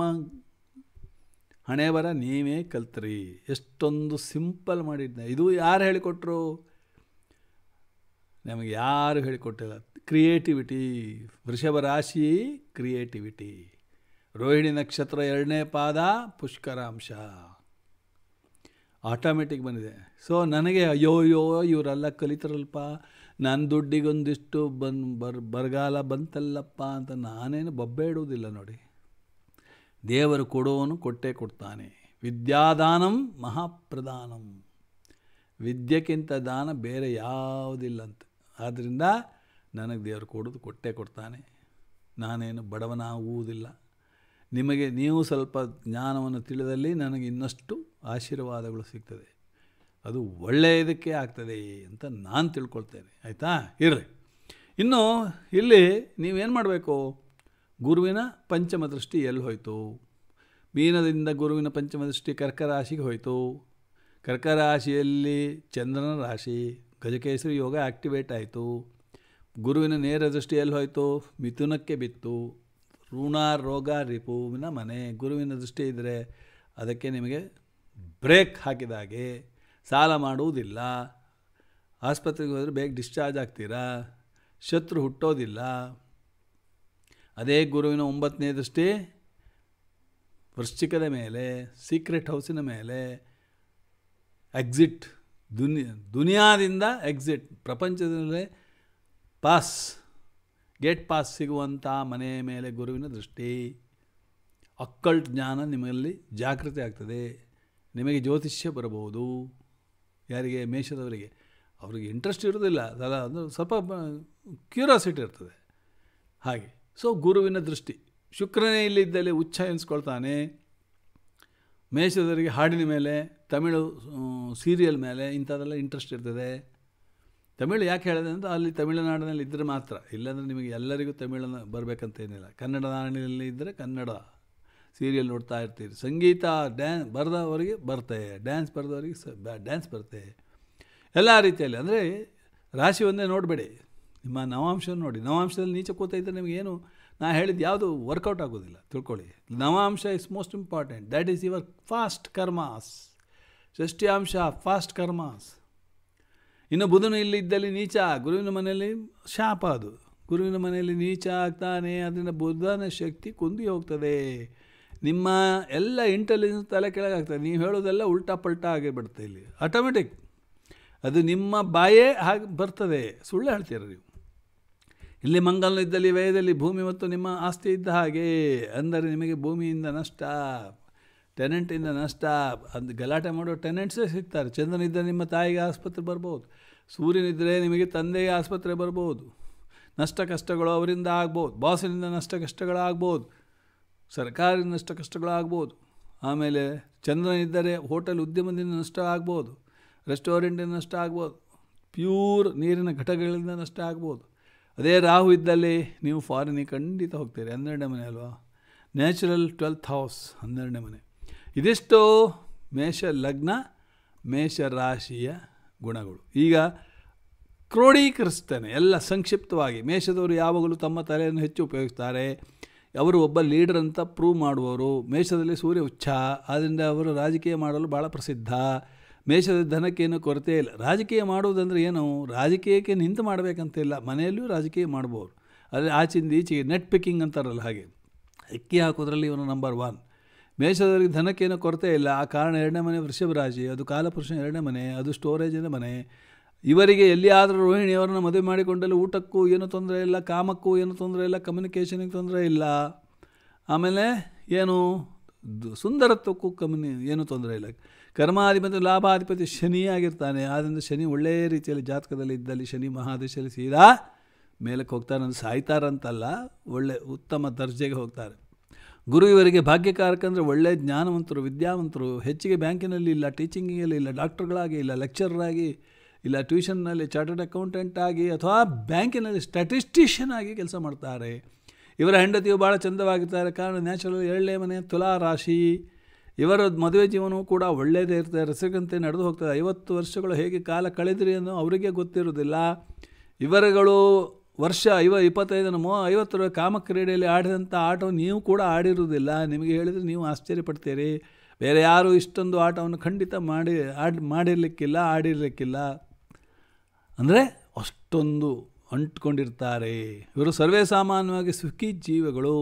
[SPEAKER 1] ಹಣೆ ಬರ ನೀವೇ ಕಲ್ತ್ರಿ ಎಷ್ಟೊಂದು ಸಿಂಪಲ್ ಮಾಡಿದ್ದೆ ಇದು ಯಾರು ಹೇಳಿಕೊಟ್ರು ನಮಗೆ ಯಾರು ಹೇಳಿಕೊಟ್ಟಿಲ್ಲ ಕ್ರಿಯೇಟಿವಿಟಿ ವೃಷಭ ರಾಶಿ ಕ್ರಿಯೇಟಿವಿಟಿ ರೋಹಿಣಿ ನಕ್ಷತ್ರ ಎರಡನೇ ಪಾದ ಪುಷ್ಕರಾಂಶ ಆಟೋಮೆಟಿಕ್ ಬಂದಿದೆ ಸೊ ನನಗೆ ಅಯ್ಯೋ ಅಯ್ಯೋ ಇವರೆಲ್ಲ ಕಲಿತರಲ್ಪ ನನ್ನ ದುಡ್ಡಿಗೊಂದಿಷ್ಟು ಬನ್ ಬರ್ ಬರಗಾಲ ಬಂತಲ್ಲಪ್ಪ ಅಂತ ನಾನೇನು ಬೊಬ್ಬೇಡುವುದಿಲ್ಲ ನೋಡಿ ದೇವರು ಕೊಡೋನು ಕೊಟ್ಟೇ ಕೊಡ್ತಾನೆ ವಿದ್ಯಾದಾನಂ ಮಹಾಪ್ರಧಾನಂ ವಿದ್ಯೆಕ್ಕಿಂತ ದಾನ ಬೇರೆ ಯಾವುದಿಲ್ಲ ಅಂತ ಆದ್ದರಿಂದ ನನಗೆ ದೇವರು ಕೊಡೋದು ಕೊಟ್ಟೇ ಕೊಡ್ತಾನೆ ನಾನೇನು ಬಡವನಾಗುವುದಿಲ್ಲ ನಿಮಗೆ ನೀವು ಸ್ವಲ್ಪ ಜ್ಞಾನವನ್ನು ತಿಳಿದಲ್ಲಿ ನನಗೆ ಇನ್ನಷ್ಟು ಆಶೀರ್ವಾದಗಳು ಸಿಗ್ತದೆ ಅದು ಒಳ್ಳೆಯದಕ್ಕೆ ಆಗ್ತದೆ ಅಂತ ನಾನು ತಿಳ್ಕೊಳ್ತೇನೆ ಆಯಿತಾ ಇರ್ರಿ ಇನ್ನು ಇಲ್ಲಿ ನೀವೇನು ಮಾಡಬೇಕು ಗುರುವಿನ ಪಂಚಮ ದೃಷ್ಟಿ ಎಲ್ಲಿ ಹೋಯಿತು ಮೀನದಿಂದ ಗುರುವಿನ ಪಂಚಮ ದೃಷ್ಟಿ ಕರ್ಕ ರಾಶಿಗೆ ಹೋಯಿತು ಕರ್ಕ ರಾಶಿಯಲ್ಲಿ ಚಂದ್ರನ ರಾಶಿ ಗಜಕೇಸರಿ ಯೋಗ ಆ್ಯಕ್ಟಿವೇಟ್ ಆಯಿತು ಗುರುವಿನ ನೇರ ದೃಷ್ಟಿ ಎಲ್ಲಿ ಹೋಯಿತು ಮಿಥುನಕ್ಕೆ ಬಿತ್ತು ಋಣ ರೋಗ ರಿಪುವಿನ ಮನೆ ಗುರುವಿನ ದೃಷ್ಟಿ ಇದ್ದರೆ ಅದಕ್ಕೆ ನಿಮಗೆ ಬ್ರೇಕ್ ಹಾಕಿದಾಗೆ ಸಾಲ ಮಾಡುವುದಿಲ್ಲ ಆಸ್ಪತ್ರೆಗೆ ಹೋದರೆ ಬೇಗ ಡಿಸ್ಚಾರ್ಜ್ ಆಗ್ತೀರಾ ಶತ್ರು ಹುಟ್ಟೋದಿಲ್ಲ ಅದೇ ಗುರುವಿನ ಒಂಬತ್ತನೇ ದೃಷ್ಟಿ ವೃಶ್ಚಿಕದ ಮೇಲೆ ಸೀಕ್ರೆಟ್ ಹೌಸಿನ ಮೇಲೆ ಎಕ್ಸಿಟ್ ದುನಿಯಾ ದುನಿಯಾದಿಂದ ಎಕ್ಸಿಟ್ ಪ್ರಪಂಚದಲ್ಲೇ ಪಾಸ್ ಗೇಟ್ ಪಾಸ್ ಸಿಗುವಂಥ ಮನೆಯ ಮೇಲೆ ಗುರುವಿನ ದೃಷ್ಟಿ ಅಕ್ಕಲ್ಟ್ ಜ್ಞಾನ ನಿಮ್ಮಲ್ಲಿ ಜಾಗೃತಿ ಆಗ್ತದೆ ನಿಮಗೆ ಜ್ಯೋತಿಷ್ಯ ಬರಬಹುದು ಯಾರಿಗೆ ಮೇಷದವರಿಗೆ ಅವ್ರಿಗೆ ಇಂಟ್ರೆಸ್ಟ್ ಇರೋದಿಲ್ಲ ಅದಲ್ಲ ಅಂದರೆ ಸ್ವಲ್ಪ ಕ್ಯೂರಿಯಾಸಿಟಿ ಇರ್ತದೆ ಹಾಗೆ ಸೊ ಗುರುವಿನ ದೃಷ್ಟಿ ಶುಕ್ರನೇ ಇಲ್ಲಿದ್ದಲ್ಲಿ ಉಚ್ಛ ಎನಿಸ್ಕೊಳ್ತಾನೆ ಮೇಷದವರಿಗೆ ಹಾಡಿನ ಮೇಲೆ ತಮಿಳು ಸೀರಿಯಲ್ ಮೇಲೆ ಇಂಥದ್ದೆಲ್ಲ ಇಂಟ್ರೆಸ್ಟ್ ಇರ್ತದೆ ತಮಿಳು ಯಾಕೆ ಹೇಳಿದೆ ಅಂತ ಅಲ್ಲಿ ತಮಿಳುನಾಡಿನಲ್ಲಿ ಇದ್ದರೆ ಮಾತ್ರ ಇಲ್ಲಾಂದರೆ ನಿಮಗೆ ಎಲ್ಲರಿಗೂ ತಮಿಳನ್ನು ಬರಬೇಕಂತ ಏನಿಲ್ಲ ಕನ್ನಡ ನಾಡಿನಲ್ಲಿ ಇದ್ದರೆ ಕನ್ನಡ ಸೀರಿಯಲ್ ನೋಡ್ತಾ ಇರ್ತೀರಿ ಸಂಗೀತ ಡ್ಯಾನ್ ಬರೆದವರಿಗೆ ಬರ್ತೆ ಡ್ಯಾನ್ಸ್ ಬರೆದವರಿಗೆ ಡ್ಯಾನ್ಸ್ ಬರುತ್ತೆ ಎಲ್ಲ ರೀತಿಯಲ್ಲಿ ಅಂದರೆ ರಾಶಿ ಒಂದೇ ನೋಡಬೇಡಿ ನಿಮ್ಮ ನವಾಂಶ ನೋಡಿ ನವಾಂಶದಲ್ಲಿ ಕೂತ ಇದ್ದರೆ ನಿಮಗೇನು ನಾ ಹೇಳಿದ್ದು ಯಾವುದು ವರ್ಕೌಟ್ ಆಗೋದಿಲ್ಲ ತಿಳ್ಕೊಳ್ಳಿ ನವಾಂಶ is most important that is your past karmas ಷಷ್ಟಿಯಾಂಶ ಫಾಸ್ಟ್ ಕರ್ಮಾಸ್ ಇನ್ನು ಬುಧನು ಇಲ್ಲಿ ಇದ್ದಲ್ಲಿ ನೀಚ ಗುರುವಿನ ಮನೆಯಲ್ಲಿ ಶಾಪ ಅದು ಗುರುವಿನ ಮನೆಯಲ್ಲಿ ನೀಚ ಆಗ್ತಾನೆ ಅದರಿಂದ ಬುಧನ ಶಕ್ತಿ ಕುಂದಿ ಹೋಗ್ತದೆ ನಿಮ್ಮ ಎಲ್ಲ ಇಂಟೆಲಿಜೆನ್ಸ್ ತಲೆ ಕೆಳಗಾಗ್ತದೆ ನೀವು ಹೇಳೋದೆಲ್ಲ ಉಲ್ಟಾ ಪಲ್ಟಾ ಬಿಡುತ್ತೆ ಇಲ್ಲಿ ಆಟೋಮೆಟಿಕ್ ಅದು ನಿಮ್ಮ ಬಾಯೇ ಹಾಗೆ ಬರ್ತದೆ ಸುಳ್ಳು ಹೇಳ್ತೀರ ನೀವು ಇಲ್ಲಿ ಮಂಗಲನಿದ್ದಲ್ಲಿ ವ್ಯಯದಲ್ಲಿ ಭೂಮಿ ಮತ್ತು ನಿಮ್ಮ ಆಸ್ತಿ ಇದ್ದ ಹಾಗೆ ಅಂದರೆ ನಿಮಗೆ ಭೂಮಿಯಿಂದ ನಷ್ಟ ಟೆನೆಂಟಿಂದ ನಷ್ಟ ಅಂದು ಗಲಾಟೆ ಮಾಡೋ ಟೆನೆಂಟ್ಸೇ ಸಿಗ್ತಾರೆ ಚಂದ್ರನಿದ್ದರೆ ನಿಮ್ಮ ತಾಯಿಗೆ ಆಸ್ಪತ್ರೆ ಬರ್ಬೋದು ಸೂರ್ಯನಿದ್ದರೆ ನಿಮಗೆ ತಂದೆಗೆ ಆಸ್ಪತ್ರೆ ಬರ್ಬೋದು ನಷ್ಟ ಕಷ್ಟಗಳು ಅವರಿಂದ ಆಗ್ಬೋದು ಬಾಸಿನಿಂದ ನಷ್ಟ ಕಷ್ಟಗಳಾಗ್ಬೋದು ಸರ್ಕಾರದ ನಷ್ಟ ಕಷ್ಟಗಳಾಗ್ಬೋದು ಆಮೇಲೆ ಚಂದ್ರನಿದ್ದರೆ ಹೋಟೆಲ್ ಉದ್ಯಮದಿಂದ ನಷ್ಟ ಆಗ್ಬೋದು ರೆಸ್ಟೋರೆಂಟಿಂದ ನಷ್ಟ ಆಗ್ಬೋದು ಪ್ಯೂರ್ ನೀರಿನ ಘಟಕಗಳಿಂದ ನಷ್ಟ ಆಗ್ಬೋದು ಅದೇ ರಾಹು ಇದ್ದಲ್ಲಿ ನೀವು ಫಾರಿನಿಗೆ ಖಂಡಿತ ಹೋಗ್ತೀರಿ ಹನ್ನೆರಡನೇ ಮನೆ ಅಲ್ವಾ ನ್ಯಾಚುರಲ್ ಟ್ವೆಲ್ತ್ ಹೌಸ್ ಹನ್ನೆರಡನೇ ಮನೆ ಇದಿಷ್ಟು ಮೇಷ ಲಗ್ನ ಮೇಷ ರಾಶಿಯ ಗುಣಗಳು ಈಗ ಕ್ರೋಢೀಕರಿಸ್ತೇನೆ ಎಲ್ಲ ಸಂಕ್ಷಿಪ್ತವಾಗಿ ಮೇಷದವರು ಯಾವಾಗಲೂ ತಮ್ಮ ತಲೆಯನ್ನು ಹೆಚ್ಚು ಉಪಯೋಗಿಸ್ತಾರೆ ಅವರು ಒಬ್ಬ ಲೀಡರ್ ಅಂತ ಪ್ರೂವ್ ಮಾಡುವವರು ಮೇಷದಲ್ಲಿ ಸೂರ್ಯ ಉಚ್ಛ ಆದ್ದರಿಂದ ಅವರು ರಾಜಕೀಯ ಮಾಡಲು ಭಾಳ ಪ್ರಸಿದ್ಧ ಮೇಷದ ಧನಕ್ಕೇನು ಕೊರತೆ ಇಲ್ಲ ರಾಜಕೀಯ ಮಾಡುವುದಂದ್ರೆ ಏನು ರಾಜಕೀಯಕ್ಕೆ ನಿಂತು ಮಾಡಬೇಕಂತಿಲ್ಲ ಇಲ್ಲ ರಾಜಕೀಯ ಮಾಡ್ಬೋದು ಅದೇ ಆಚಿಂದ ಈಚೆಗೆ ನೆಟ್ ಪಿಕ್ಕಿಂಗ್ ಅಂತಾರಲ್ಲ ಹಾಗೆ ಅಕ್ಕಿ ಹಾಕೋದ್ರಲ್ಲಿ ಇವನು ನಂಬರ್ ಒನ್ ಮೇಷದವರಿಗೆ ಧನಕ್ಕೇನು ಕೊರತೆ ಇಲ್ಲ ಆ ಕಾರಣ ಎರಡನೇ ಮನೆ ವೃಷಭರಾಜಿ ಅದು ಕಾಲಪುರುಷನ ಎರಡನೇ ಮನೆ ಅದು ಸ್ಟೋರೇಜಿನ ಮನೆ ಇವರಿಗೆ ಎಲ್ಲಿಯಾದರೂ ರೋಹಿಣಿಯವರನ್ನು ಮದುವೆ ಮಾಡಿಕೊಂಡಲ್ಲಿ ಊಟಕ್ಕೂ ಏನೂ ತೊಂದರೆ ಇಲ್ಲ ಕಾಮಕ್ಕೂ ಏನೂ ತೊಂದರೆ ಇಲ್ಲ ಕಮ್ಯುನಿಕೇಷನಿಗೆ ತೊಂದರೆ ಇಲ್ಲ ಆಮೇಲೆ ಏನು ಸುಂದರತ್ವಕ್ಕೂ ಕಮ್ಯುನಿ ಏನೂ ತೊಂದರೆ ಇಲ್ಲ ಕರ್ಮಾಧಿಪತಿ ಲಾಭಾಧಿಪತಿ ಶನಿಯಾಗಿರ್ತಾನೆ ಆದ್ದರಿಂದ ಶನಿ ಒಳ್ಳೆಯ ರೀತಿಯಲ್ಲಿ ಜಾತಕದಲ್ಲಿ ಇದ್ದಲ್ಲಿ ಶನಿ ಮಹಾದೇಶದಲ್ಲಿ ಸೀದಾ ಮೇಲಕ್ಕೆ ಹೋಗ್ತಾರೆ ಅಂದರೆ ಸಾಯ್ತಾರಂತಲ್ಲ ಒಳ್ಳೆ ಉತ್ತಮ ದರ್ಜೆಗೆ ಹೋಗ್ತಾರೆ ಗುರು ಇವರಿಗೆ ಭಾಗ್ಯಕಾರಕ ಅಂದರೆ ಒಳ್ಳೆ ಜ್ಞಾನವಂತರು ವಿದ್ಯಾವಂತರು ಹೆಚ್ಚಿಗೆ ಬ್ಯಾಂಕಿನಲ್ಲಿ ಇಲ್ಲ ಟೀಚಿಂಗಲ್ಲಿ ಇಲ್ಲ ಡಾಕ್ಟರ್ಗಳಾಗಿ ಇಲ್ಲ ಲೆಕ್ಚರರಾಗಿ ಇಲ್ಲ ಟ್ಯೂಷನ್ನಲ್ಲಿ ಚಾರ್ಟರ್ಡ್ ಅಕೌಂಟೆಂಟ್ ಆಗಿ ಅಥವಾ ಬ್ಯಾಂಕಿನಲ್ಲಿ ಸ್ಟ್ಯಾಟಿಸ್ಟಿಷಿಯನ್ ಆಗಿ ಕೆಲಸ ಮಾಡ್ತಾರೆ ಇವರ ಹೆಂಡತಿಯು ಭಾಳ ಚಂದವಾಗಿರ್ತಾರೆ ಕಾರಣ ನ್ಯಾಚುರಲ್ ಏಳನೇ ಮನೆ ತುಲಾ ರಾಶಿ ಇವರ ಮದುವೆ ಜೀವನವೂ ಕೂಡ ಒಳ್ಳೆಯದೇ ಇರ್ತದೆ ರಸಗಂತೆ ನಡೆದು ಹೋಗ್ತದೆ ಐವತ್ತು ವರ್ಷಗಳು ಹೇಗೆ ಕಾಲ ಕಳೆದ್ರಿ ಅನ್ನೋ ಅವರಿಗೆ ಗೊತ್ತಿರೋದಿಲ್ಲ ಇವರುಗಳು ವರ್ಷ ಐವ ಇಪ್ಪತ್ತೈದನ್ನು ಮೋ ಐವತ್ತರ ಕಾಮಕ್ರೀಡೆಯಲ್ಲಿ ಆಡಿದಂಥ ಆಟವು ನೀವು ಕೂಡ ಆಡಿರುವುದಿಲ್ಲ ನಿಮಗೆ ಹೇಳಿದರೆ ನೀವು ಆಶ್ಚರ್ಯಪಡ್ತೀರಿ ಬೇರೆ ಯಾರೂ ಇಷ್ಟೊಂದು ಆಟವನ್ನು ಖಂಡಿತ ಮಾಡಿ ಆಡಿ ಮಾಡಿರಲಿಕ್ಕಿಲ್ಲ ಆಡಿರಲಿಕ್ಕಿಲ್ಲ ಅಂದರೆ ಅಷ್ಟೊಂದು ಅಂಟ್ಕೊಂಡಿರ್ತಾರೆ ಇವರು ಸರ್ವೇ ಸಾಮಾನ್ಯವಾಗಿ ಸುಖಿ ಜೀವಗಳು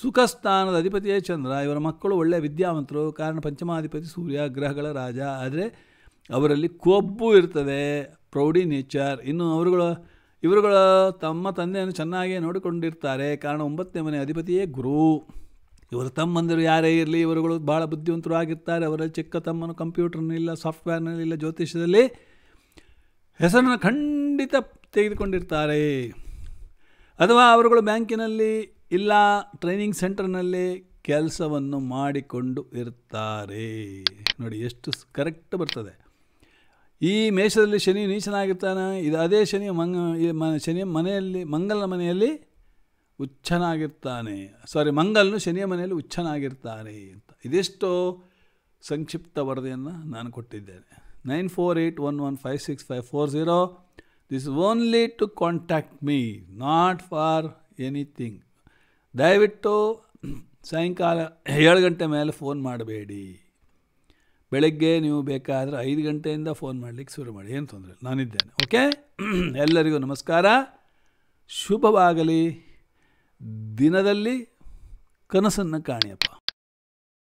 [SPEAKER 1] ಸುಖ ಸ್ಥಾನದ ಅಧಿಪತಿಯೇ ಚಂದ್ರ ಇವರ ಮಕ್ಕಳು ಒಳ್ಳೆಯ ವಿದ್ಯಾವಂತರು ಕಾರಣ ಪಂಚಮಾಧಿಪತಿ ಸೂರ್ಯ ಗ್ರಹಗಳ ರಾಜ ಆದರೆ ಅವರಲ್ಲಿ ಕೊಬ್ಬು ಇರ್ತದೆ ಪ್ರೌಢಿ ನೇಚರ್ ಇನ್ನು ಅವರುಗಳ ಇವರುಗಳ ತಮ್ಮ ತಂದೆಯನ್ನು ಚೆನ್ನಾಗಿಯೇ ನೋಡಿಕೊಂಡಿರ್ತಾರೆ ಕಾರಣ ಒಂಬತ್ತನೇ ಮನೆ ಅಧಿಪತಿಯೇ ಗುರು ಇವರು ತಮ್ಮಂದಿರು ಯಾರೇ ಇರಲಿ ಇವರುಗಳು ಭಾಳ ಬುದ್ಧಿವಂತರು ಆಗಿರ್ತಾರೆ ಅವರಲ್ಲಿ ಚಿಕ್ಕ ತಮ್ಮನು ಕಂಪ್ಯೂಟರ್ನಲ್ಲಿಲ್ಲ ಇಲ್ಲ ಸಾಫ್ಟ್ವೇರ್ನಲ್ಲಿ ಇಲ್ಲ ಜ್ಯೋತಿಷ್ಯದಲ್ಲಿ ಹೆಸರನ್ನು ಖಂಡಿತ ತೆಗೆದುಕೊಂಡಿರ್ತಾರೆ ಅಥವಾ ಅವರುಗಳು ಬ್ಯಾಂಕಿನಲ್ಲಿ ಇಲ್ಲ ಟ್ರೈನಿಂಗ್ ಸೆಂಟರ್ನಲ್ಲಿ ಕೆಲಸವನ್ನು ಮಾಡಿಕೊಂಡು ಇರ್ತಾರೆ ನೋಡಿ ಎಷ್ಟು ಕರೆಕ್ಟ್ ಬರ್ತದೆ ಈ ಮೇಷದಲ್ಲಿ ಶನಿ ನೀಚನಾಗಿರ್ತಾನೆ ಇದು ಅದೇ ಶನಿ ಮಂಗ ಶನಿಯ ಮನೆಯಲ್ಲಿ ಮಂಗಲನ ಮನೆಯಲ್ಲಿ ಉಚ್ಚನಾಗಿರ್ತಾನೆ ಸಾರಿ ಮಂಗಲ್ನು ಶನಿಯ ಮನೆಯಲ್ಲಿ ಹುಚ್ಚನಾಗಿರ್ತಾನೆ ಅಂತ ಇದೆಷ್ಟೋ ಸಂಕ್ಷಿಪ್ತ ವರದಿಯನ್ನು ನಾನು ಕೊಟ್ಟಿದ್ದೇನೆ nine four eight one one five five six four This this only to contact me not for anything ದಯವಿಟ್ಟು ಸಾಯಂಕಾಲ ಏಳು ಗಂಟೆ ಮೇಲೆ ಫೋನ್ ಮಾಡಬೇಡಿ ಬೆಳಗ್ಗೆ ನೀವು ಬೇಕಾದರೆ ಐದು ಗಂಟೆಯಿಂದ ಫೋನ್ ಮಾಡಲಿಕ್ಕೆ ಶುರು ಮಾಡಿ ಏನು ತೊಂದರೆ ಇಲ್ಲ ನಾನಿದ್ದೇನೆ ಓಕೆ ಎಲ್ಲರಿಗೂ ನಮಸ್ಕಾರ ಶುಭವಾಗಲಿ ದಿನದಲ್ಲಿ ಕನಸನ್ನು ಕಾಣಿಯಪ್ಪ